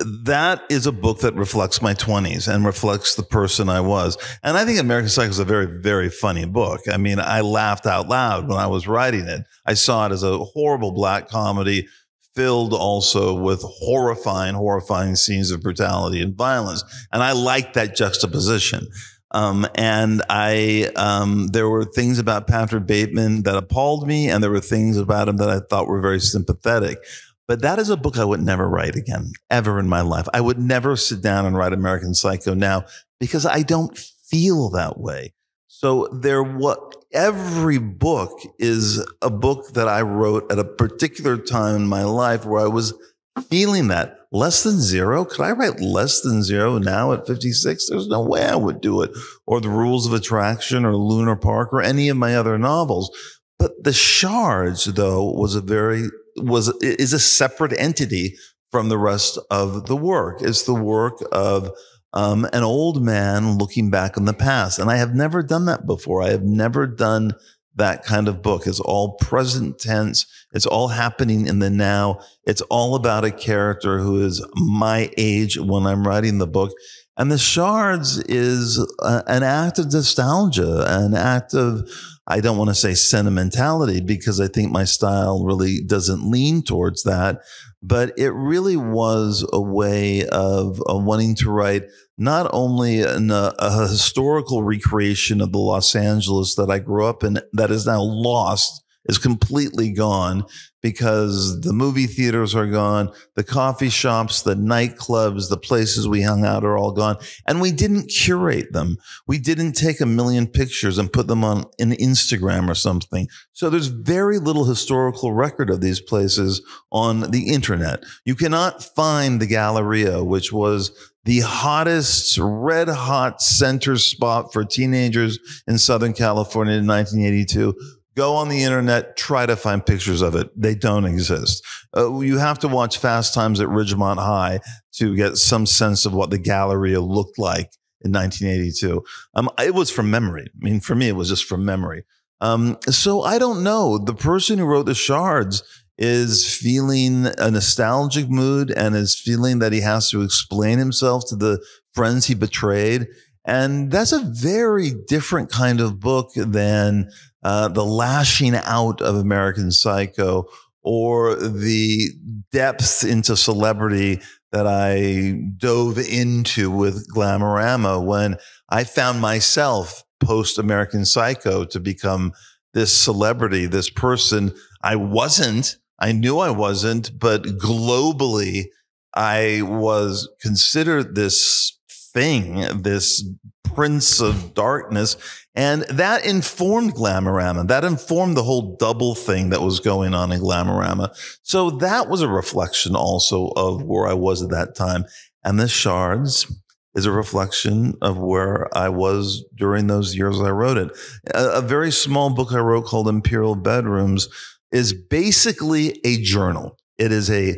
that is a book that reflects my 20s and reflects the person I was. And I think American Psycho is a very, very funny book. I mean, I laughed out loud when I was writing it. I saw it as a horrible black comedy filled also with horrifying, horrifying scenes of brutality and violence. And I liked that juxtaposition. Um, and I, um, there were things about Patrick Bateman that appalled me, and there were things about him that I thought were very sympathetic. But that is a book I would never write again, ever in my life. I would never sit down and write American Psycho now because I don't feel that way. So there, what every book is a book that I wrote at a particular time in my life where I was feeling that less than zero. Could I write less than zero now at 56? There's no way I would do it. Or The Rules of Attraction or Lunar Park or any of my other novels. But The Shards, though, was a very, was, is a separate entity from the rest of the work. It's the work of, um, an old man looking back on the past. And I have never done that before. I have never done that kind of book. It's all present tense. It's all happening in the now. It's all about a character who is my age when I'm writing the book. And the shards is a, uh, an act of nostalgia, an act of, I don't want to say sentimentality because I think my style really doesn't lean towards that, but it really was a way of, of uh, wanting to write not only a historical recreation of the Los Angeles that I grew up in that is now lost is completely gone because the movie theaters are gone, the coffee shops, the nightclubs, the places we hung out are all gone. And we didn't curate them. We didn't take a million pictures and put them on an Instagram or something. So there's very little historical record of these places on the internet. You cannot find the Galleria, which was the hottest, red hot center spot for teenagers in Southern California in 1982 Go on the internet, try to find pictures of it. They don't exist. Uh, you have to watch Fast Times at Ridgemont High to get some sense of what the Galleria looked like in 1982. Um, it was from memory. I mean, for me, it was just from memory. Um, so I don't know. The person who wrote the shards is feeling a nostalgic mood and is feeling that he has to explain himself to the friends he betrayed. And that's a very different kind of book than uh, the lashing out of American Psycho or the depths into celebrity that I dove into with Glamorama when I found myself post American Psycho to become this celebrity, this person I wasn't. I knew I wasn't, but globally, I was considered this thing, this prince of darkness. And that informed Glamorama. That informed the whole double thing that was going on in Glamorama. So that was a reflection also of where I was at that time. And the shards is a reflection of where I was during those years I wrote it. A, a very small book I wrote called Imperial Bedrooms is basically a journal. It is a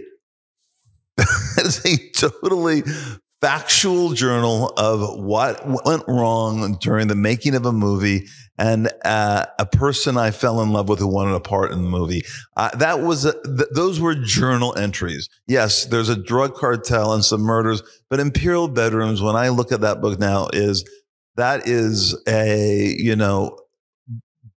it is a totally factual journal of what went wrong during the making of a movie and uh, a person I fell in love with who wanted a part in the movie. Uh, that was a, uh, th- those were journal entries. Yes, there's a drug cartel and some murders, but Imperial Bedrooms. When I look at that book now, is that is a you know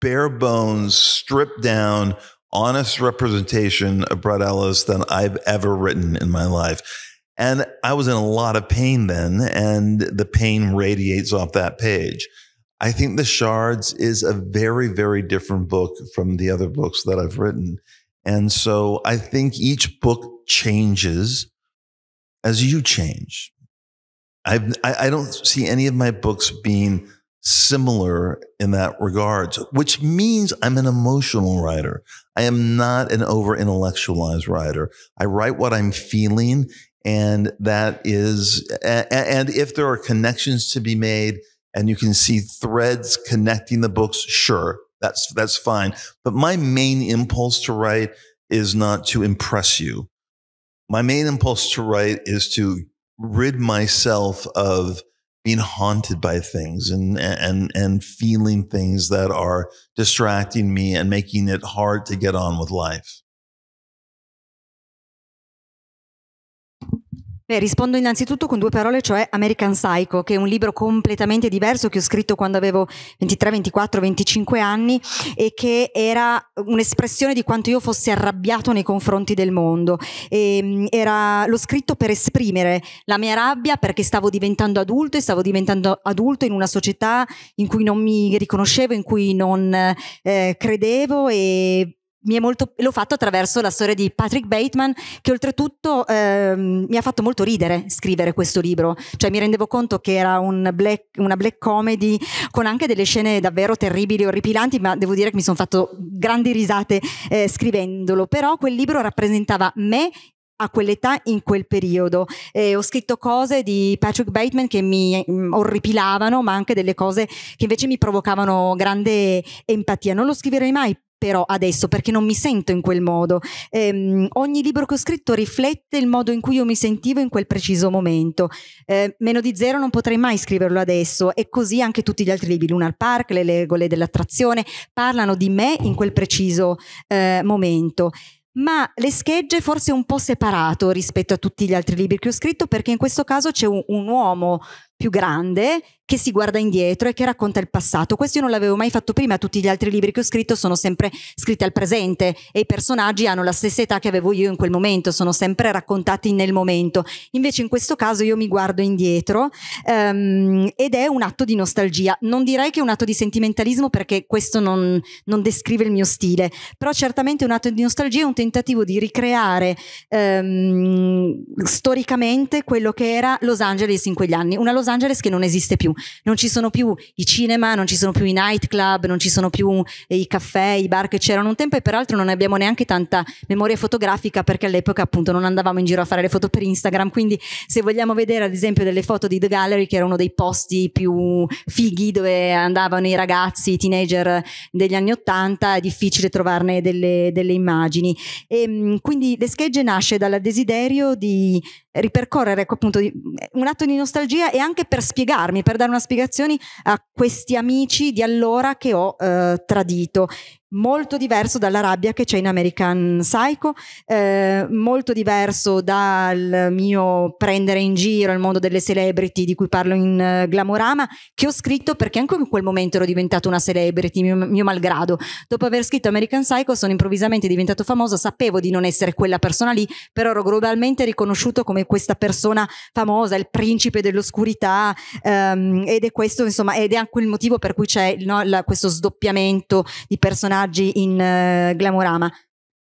bare bones, stripped down, honest representation of Brett Ellis than I've ever written in my life and I was in a lot of pain then, and the pain radiates off that page. I think The Shards is a very, very different book from the other books that I've written. And so I think each book changes as you change. I've, I, I don't see any of my books being similar in that regard, which means I'm an emotional writer. I am not an over intellectualized writer. I write what I'm feeling. And that is, and if there are connections to be made and you can see threads connecting the books, sure, that's, that's fine. But my main impulse to write is not to impress you. My main impulse to write is to rid myself of being haunted by things and and and feeling things that are distracting me and making it hard to get on with life. Beh, rispondo innanzitutto con due parole, cioè American Psycho, che è un libro completamente diverso che ho scritto quando avevo 23, 24, 25 anni e che era un'espressione di quanto io fossi arrabbiato nei confronti del mondo. E, ehm, era, l'ho scritto per esprimere la mia rabbia perché stavo diventando adulto e stavo diventando adulto in una società in cui non mi riconoscevo, in cui non eh, credevo e Molto, l'ho fatto attraverso la storia di Patrick Bateman che oltretutto eh, mi ha fatto molto ridere scrivere questo libro, cioè mi rendevo conto che era un black, una black comedy con anche delle scene davvero terribili, orripilanti, ma devo dire che mi sono fatto grandi risate eh, scrivendolo, però quel libro rappresentava me a quell'età in quel periodo. Eh, ho scritto cose di Patrick Bateman che mi mm, orripilavano, ma anche delle cose che invece mi provocavano grande empatia. Non lo scriverei mai però adesso perché non mi sento in quel modo. Ehm, ogni libro che ho scritto riflette il modo in cui io mi sentivo in quel preciso momento. Ehm, meno di zero non potrei mai scriverlo adesso e così anche tutti gli altri libri, Lunar Park, Le regole dell'attrazione, parlano di me in quel preciso eh, momento ma le schegge forse un po' separato rispetto a tutti gli altri libri che ho scritto perché in questo caso c'è un, un, uomo più grande che si guarda indietro e che racconta il passato. Questo io non l'avevo mai fatto prima, tutti gli altri libri che ho scritto sono sempre scritti al presente e i personaggi hanno la stessa età che avevo io in quel momento, sono sempre raccontati nel momento. Invece in questo caso io mi guardo indietro um, ed è un atto di nostalgia. Non direi che è un atto di sentimentalismo perché questo non, non descrive il mio stile, però certamente un atto di nostalgia è un tentativo di ricreare um, storicamente quello che era Los Angeles in quegli anni. Una Los Angeles Angeles che non esiste più. Non ci sono più i cinema, non ci sono più i nightclub, non ci sono più eh, i caffè, i bar che c'erano un tempo e peraltro non abbiamo neanche tanta memoria fotografica perché all'epoca appunto non andavamo in giro a fare le foto per Instagram. Quindi se vogliamo vedere ad esempio delle foto di The Gallery che era uno dei posti più fighi dove andavano i ragazzi, i teenager degli anni Ottanta, è difficile trovarne delle, delle immagini. E, ehm, quindi le schegge nasce dal desiderio di ripercorrere ecco, appunto un atto di nostalgia e anche per spiegarmi, per dare una spiegazione a questi amici di allora che ho eh, tradito molto diverso dalla rabbia che c'è in American Psycho, eh, molto diverso dal mio prendere in giro il mondo delle celebrity di cui parlo in uh, Glamorama, che ho scritto perché anche in quel momento ero diventata una celebrity, mio, mio, malgrado. Dopo aver scritto American Psycho sono improvvisamente diventato famoso, sapevo di non essere quella persona lì, però ero globalmente riconosciuto come questa persona famosa, il principe dell'oscurità ehm, ed è questo insomma, ed è anche il motivo per cui c'è no, la, questo sdoppiamento di personaggi personaggi in uh, Glamorama.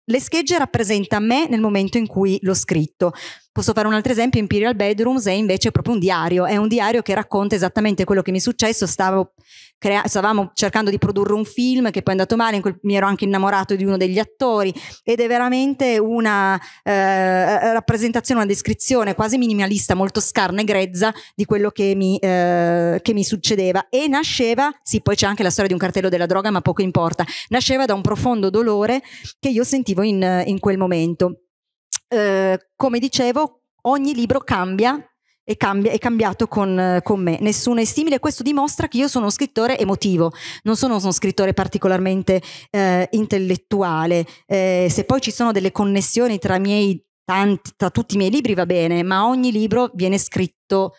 Le schegge rappresenta me nel momento in cui l'ho scritto. Posso fare un altro esempio, Imperial Bedrooms è invece proprio un diario, è un diario che racconta esattamente quello che mi è successo, Stavo crea- stavamo cercando di produrre un film che poi è andato male, in cui mi ero anche innamorato di uno degli attori ed è veramente una eh, rappresentazione, una descrizione quasi minimalista, molto scarna e grezza di quello che mi, eh, che mi succedeva e nasceva, sì poi c'è anche la storia di un cartello della droga ma poco importa, nasceva da un profondo dolore che io sentivo in, in quel momento. Eh, come dicevo, ogni libro cambia e cambia, è cambiato con, con, me. Nessuno è simile. Questo dimostra che io sono uno scrittore emotivo, non sono uno scrittore particolarmente eh, intellettuale. Eh, se poi ci sono delle connessioni tra, miei, tanti, tra tutti i miei libri va bene, ma ogni libro viene scritto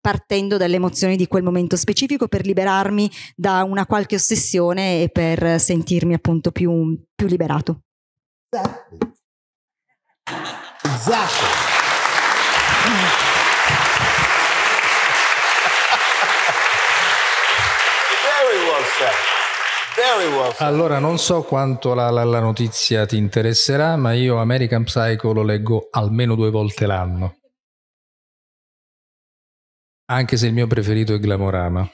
partendo dalle emozioni di quel momento specifico per liberarmi da una qualche ossessione e per sentirmi appunto più, più liberato realizzato. Allora non so quanto la, la, la notizia ti interesserà, ma io American Psycho lo leggo almeno due volte l'anno. Anche se il mio preferito è Glamorama.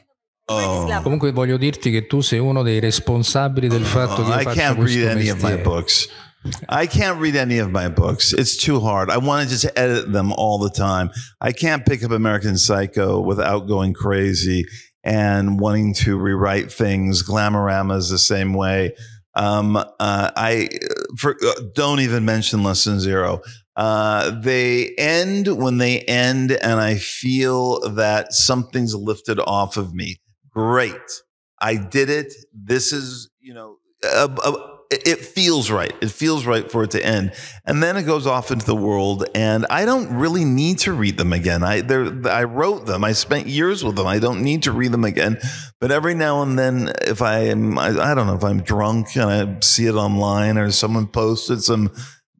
Oh. Comunque voglio dirti che tu sei uno dei responsabili del fatto oh, che io faccio questo mestiere. I can't read any of my books. It's too hard. I want to just edit them all the time. I can't pick up American Psycho without going crazy and wanting to rewrite things. Glamorama is the same way. Um, uh, I for, uh, don't even mention Lesson Zero. Uh, they end when they end, and I feel that something's lifted off of me. Great. I did it. This is, you know, a, a it feels right. It feels right for it to end. And then it goes off into the world and I don't really need to read them again. I I wrote them. I spent years with them. I don't need to read them again. But every now and then if I am I, I don't know if I'm drunk and I see it online or someone posted some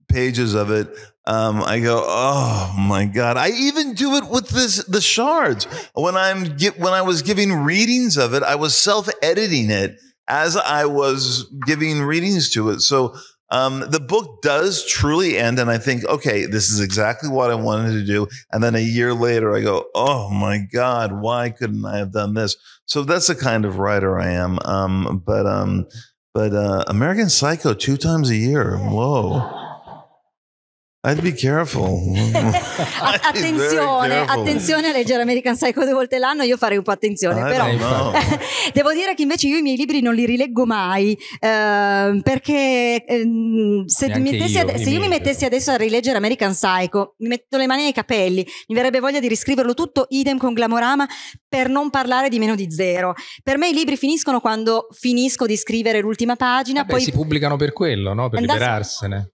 pages of it, um, I go, oh my god! I even do it with this the shards. When I'm when I was giving readings of it, I was self editing it as I was giving readings to it. So um, the book does truly end, and I think, okay, this is exactly what I wanted to do. And then a year later, I go, oh my God, why couldn't I have done this? So that's the kind of writer I am. Um, but um, but uh, American Psycho two times a year. Whoa. I'd be careful. I'd attenzione, careful. attenzione a leggere American Psycho due volte l'anno, io farei un po' attenzione, ah, I però devo dire che invece io i miei libri non li rileggo mai, eh, perché eh, se, io, ad- se io mi mettessi adesso a rileggere American Psycho, mi metto le mani ai capelli, mi verrebbe voglia di riscriverlo tutto, idem con Glamorama, per non parlare di meno di zero. Per me i libri finiscono quando finisco di scrivere l'ultima pagina, Vabbè, poi si pubblicano per quello, no? per liberarsene. liberarsene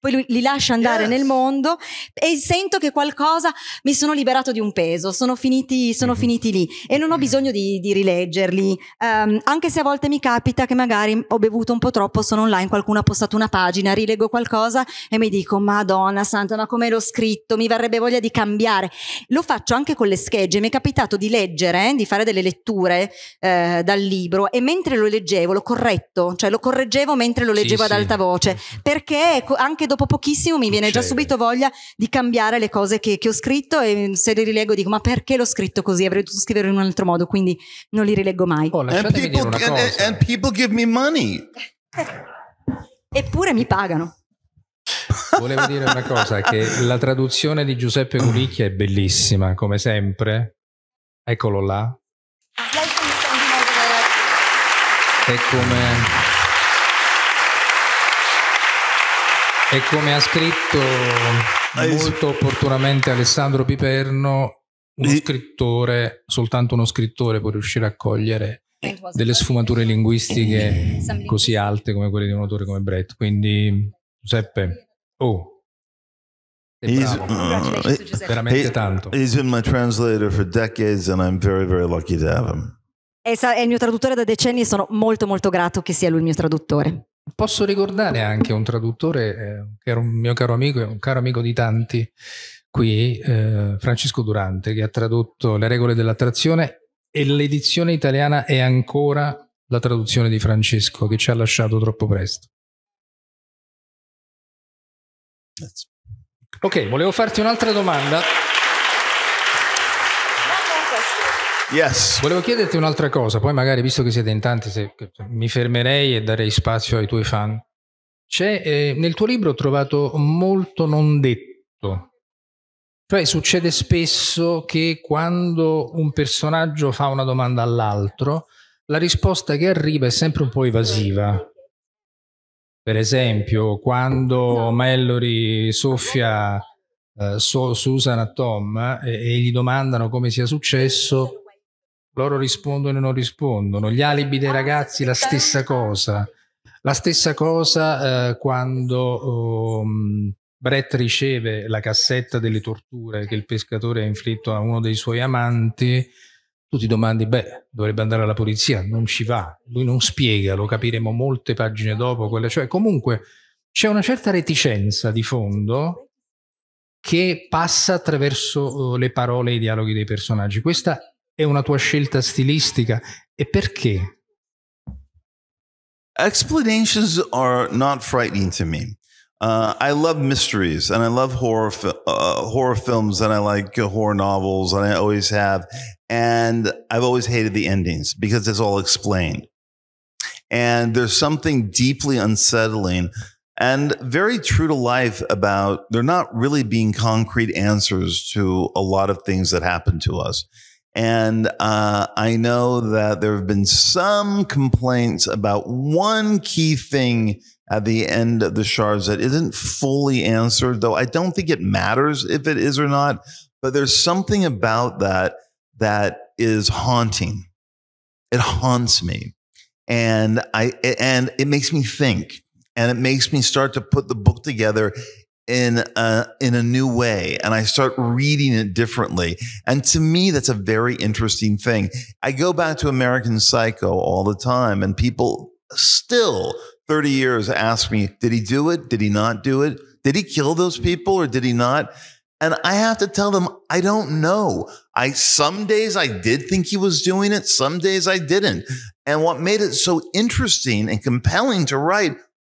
poi lui li lascia andare yes. nel mondo e sento che qualcosa mi sono liberato di un peso, sono finiti, sono mm-hmm. finiti lì e non ho mm-hmm. bisogno di, di rileggerli, um, anche se a volte mi capita che magari ho bevuto un po' troppo, sono online, qualcuno ha postato una pagina, rileggo qualcosa e mi dico Madonna Santa, ma come l'ho scritto, mi verrebbe voglia di cambiare. Lo faccio anche con le schegge, mi è capitato di leggere, eh, di fare delle letture eh, dal libro e mentre lo leggevo, l'ho corretto, cioè lo correggevo mentre lo leggevo sì, ad alta voce, mm-hmm. perché anche dopo pochissimo mi viene già subito voglia di cambiare le cose che, che ho scritto e se le rilego dico ma perché l'ho scritto così? Avrei dovuto scrivere in un altro modo, quindi non li rileggo mai. Oh, and, people, and, and people give me money. Eppure mi pagano. Volevo dire una cosa, che la traduzione di Giuseppe Culicchia è bellissima, come sempre. Eccolo là. Eh. È come... E come ha scritto molto opportunamente Alessandro Piperno, uno scrittore, soltanto uno scrittore può riuscire a cogliere eh, delle sfumature linguistiche così alte come quelle di un autore come Brett. Quindi Giuseppe, oh, He's, uh, he, he's been my translator for decades and I'm very, very lucky to have him. È il mio traduttore da decenni e sono molto molto grato che sia lui il mio traduttore. Posso ricordare anche un traduttore eh, che era un mio caro amico e un caro amico di tanti qui, eh, Francesco Durante, che ha tradotto Le regole dell'attrazione e l'edizione italiana è ancora la traduzione di Francesco che ci ha lasciato troppo presto. Ok, volevo farti un'altra domanda. Yes. Volevo chiederti un'altra cosa, poi magari visto che siete in tanti se, cioè, mi fermerei e darei spazio ai tuoi fan. Eh, nel tuo libro ho trovato molto non detto. Cioè succede spesso che quando un personaggio fa una domanda all'altro, la risposta che arriva è sempre un po' evasiva. Per esempio, quando Mallory soffia eh, so, Susan a Tom e, eh, e gli domandano come sia successo, loro rispondono e non rispondono, gli alibi dei ragazzi la stessa cosa, la stessa cosa eh, quando um, Brett riceve la cassetta delle torture che il pescatore ha inflitto a uno dei suoi amanti, tu ti domandi, beh, dovrebbe andare alla polizia, non ci va, lui non spiega, lo capiremo molte pagine dopo, quelle, cioè comunque c'è una certa reticenza di fondo che passa attraverso eh, le parole e i dialoghi dei personaggi. Questa È una tua scelta stilistica e perché? Explanations are not frightening to me. Uh, I love mysteries and I love horror uh, horror films and I like horror novels and I always have and I've always hated the endings because it's all explained and there's something deeply unsettling and very true to life about there not really being concrete answers to a lot of things that happen to us and uh, I know that there have been some complaints about one key thing at the end of the shards that isn't fully answered, though I don't think it matters if it is or not. But there's something about that that is haunting. It haunts me. And I and it makes me think and it makes me start to put the book together in a, in a new way and I start reading it differently. And to me, that's a very interesting thing. I go back to American Psycho all the time and people still 30 years ask me, did he do it? Did he not do it? Did he kill those people or did he not? And I have to tell them, I don't know. I, some days I did think he was doing it. Some days I didn't. And what made it so interesting and compelling to write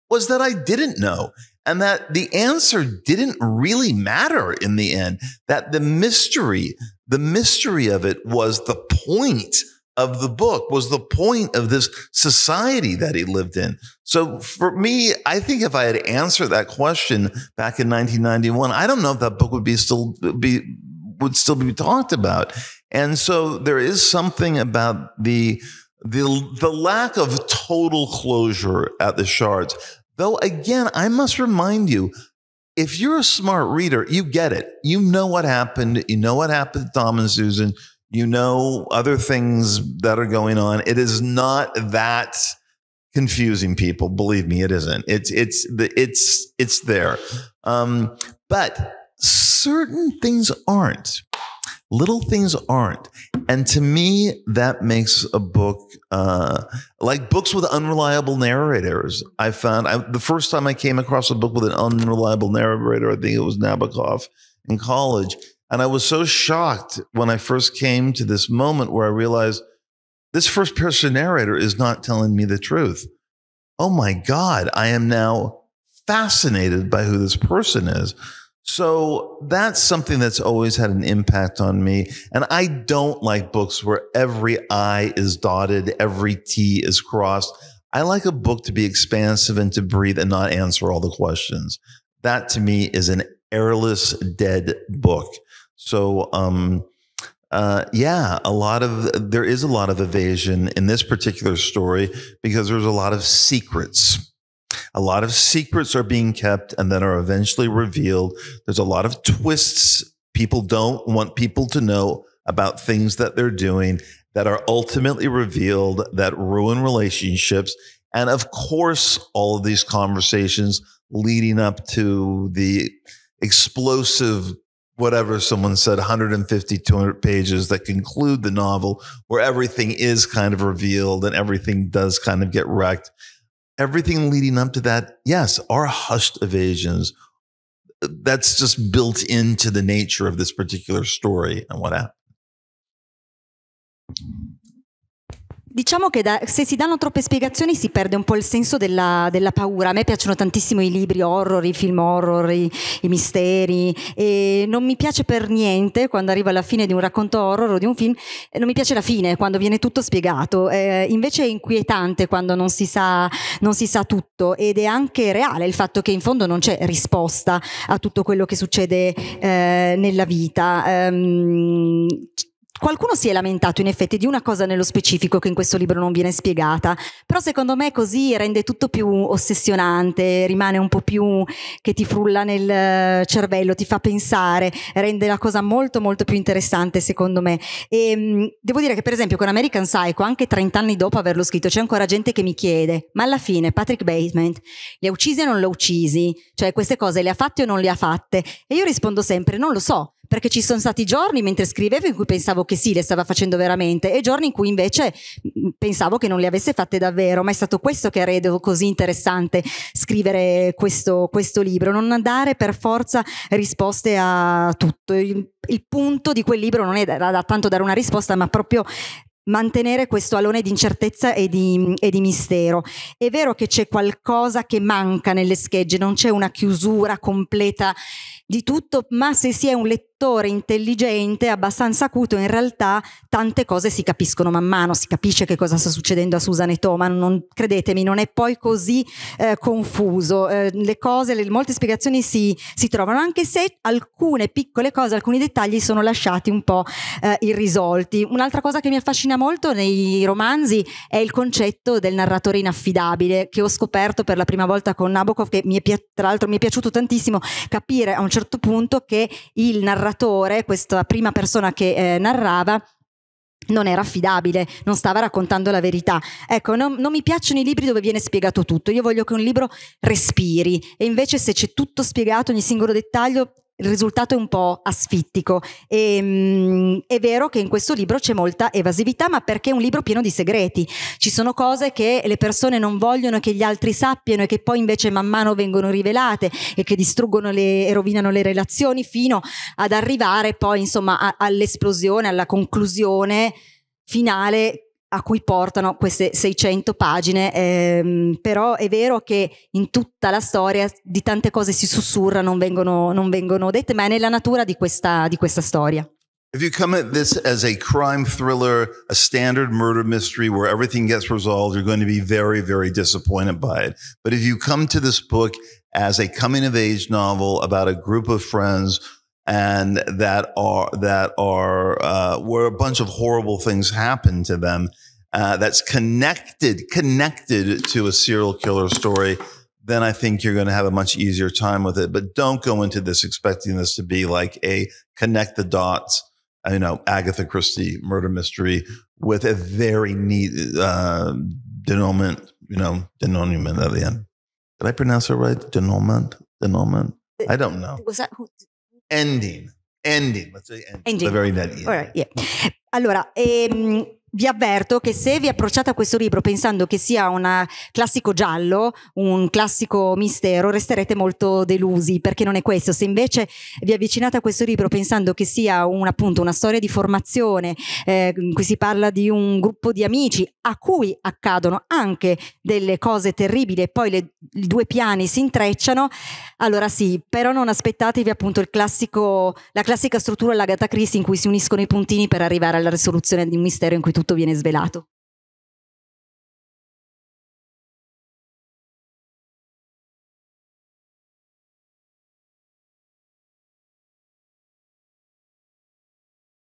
was that I didn't know and that the answer didn't really matter in the end, that the mystery, the mystery of it was the point of the book, was the point of this society that he lived in. So for me, I think if I had answered that question back in 1991, I don't know if that book would be still be would still be talked about. And so there is something about the the the lack of total closure at the shards Though, again, I must remind you, if you're a smart reader, you get it. You know what happened. You know what happened to Tom and Susan. You know other things that are going on. It is not that confusing people. Believe me, it isn't. It's it's the it's it's there. Um, but certain things aren't. Little things aren't. And to me, that makes a book uh, like books with unreliable narrators. I found I, the first time I came across a book with an unreliable narrator, I think it was Nabokov in college. And I was so shocked when I first came to this moment where I realized this first person narrator is not telling me the truth. Oh my God, I am now fascinated by who this person is. So that's something that's always had an impact on me. And I don't like books where every I is dotted, every T is crossed. I like a book to be expansive and to breathe and not answer all the questions. That to me is an airless, dead book. So, um, uh, yeah, a lot of there is a lot of evasion in this particular story because there's a lot of secrets a lot of secrets are being kept and then are eventually revealed. There's a lot of twists. People don't want people to know about things that they're doing that are ultimately revealed that ruin relationships. And of course, all of these conversations leading up to the explosive whatever someone said 150 200 pages that conclude the novel where everything is kind of revealed and everything does kind of get wrecked everything leading up to that, yes, are hushed evasions. That's just built into the nature of this particular story and what happened. Diciamo che da, se si danno troppe spiegazioni si perde un po' il senso della, della paura. A me piacciono tantissimo i libri horror, i film horror, i, i, misteri e non mi piace per niente quando arriva alla fine di un racconto horror o di un film, non mi piace la fine quando viene tutto spiegato. Eh, invece è inquietante quando non si, sa, non si sa tutto ed è anche reale il fatto che in fondo non c'è risposta a tutto quello che succede eh, nella vita. Um, Qualcuno si è lamentato in effetti di una cosa nello specifico che in questo libro non viene spiegata, però secondo me così rende tutto più ossessionante, rimane un po' più che ti frulla nel eh, cervello, ti fa pensare, rende la cosa molto molto più interessante secondo me. E, ehm, devo dire che per esempio con American Psycho, anche 30 anni dopo averlo scritto, c'è ancora gente che mi chiede, ma alla fine Patrick Bateman li ha uccisi o non li ha uccisi? Cioè queste cose le ha fatte o non le ha fatte? E io rispondo sempre, non lo so perché ci sono stati giorni mentre scrivevo in cui pensavo che sì, le stava facendo veramente e giorni in cui invece mm, pensavo che non le avesse fatte davvero, ma è stato questo che redo così interessante scrivere questo, questo libro, non dare per forza risposte a tutto. Il, il punto di quel libro non è da, da tanto dare una risposta, ma proprio mantenere questo alone di incertezza e di, e di, mistero. È vero che c'è qualcosa che manca nelle schegge, non c'è una chiusura completa di tutto, ma se si è un lettore lettore intelligente, abbastanza acuto, in realtà tante cose si capiscono man mano, si capisce che cosa sta succedendo a Susan e Thoman, non, credetemi, non è poi così eh, confuso. Eh, le cose, le, molte spiegazioni si, si, trovano, anche se alcune piccole cose, alcuni dettagli sono lasciati un po' eh, irrisolti. Un'altra cosa che mi affascina molto nei romanzi è il concetto del narratore inaffidabile, che ho scoperto per la prima volta con Nabokov, che mi è, tra l'altro mi è piaciuto tantissimo capire a un certo punto che il narratore narratore, questa prima persona che eh, narrava, non era affidabile, non stava raccontando la verità. Ecco, non, non, mi piacciono i libri dove viene spiegato tutto, io voglio che un libro respiri e invece se c'è tutto spiegato, ogni singolo dettaglio, il risultato è un po' asfittico. E, ehm, mh, è vero che in questo libro c'è molta evasività, ma perché è un libro pieno di segreti. Ci sono cose che le persone non vogliono che gli altri sappiano e che poi invece man mano vengono rivelate e che distruggono le, e rovinano le relazioni fino ad arrivare poi insomma a, all'esplosione, alla conclusione finale a cui portano queste 600 pagine, ehm, però è vero che in tutta la storia di tante cose si sussurra, non vengono, non vengono dette, ma è nella natura di questa, di questa storia. If you come at this as a crime thriller, a standard murder mystery where everything gets resolved, you're going to be very, very disappointed by it. But if you come to this book as a coming of age novel about a group of friends and that are, that are, uh, where a bunch of horrible things happen to them, uh, that's connected connected to a serial killer story, then I think you're going to have a much easier time with it. But don't go into this expecting this to be like a connect the dots, you know, Agatha Christie murder mystery with a very neat uh, denouement, you know, denouement at the end. Did I pronounce it right? Denouement, denouement. I don't know. Was that who? ending? Ending. Let's say ending. ending. The very end. All right. Yeah. Allora, ehm, vi avverto che se vi approcciate a questo libro pensando che sia un classico giallo, un classico mistero, resterete molto delusi perché non è questo. Se invece vi avvicinate a questo libro pensando che sia un, appunto una storia di formazione eh, in cui si parla di un gruppo di amici a cui accadono anche delle cose terribili e poi le, i due piani si intrecciano, allora sì, però non aspettatevi appunto classico, la classica struttura dell'Agatha Christie in cui si uniscono i puntini per arrivare alla risoluzione di un mistero in cui tu tutto viene svelato.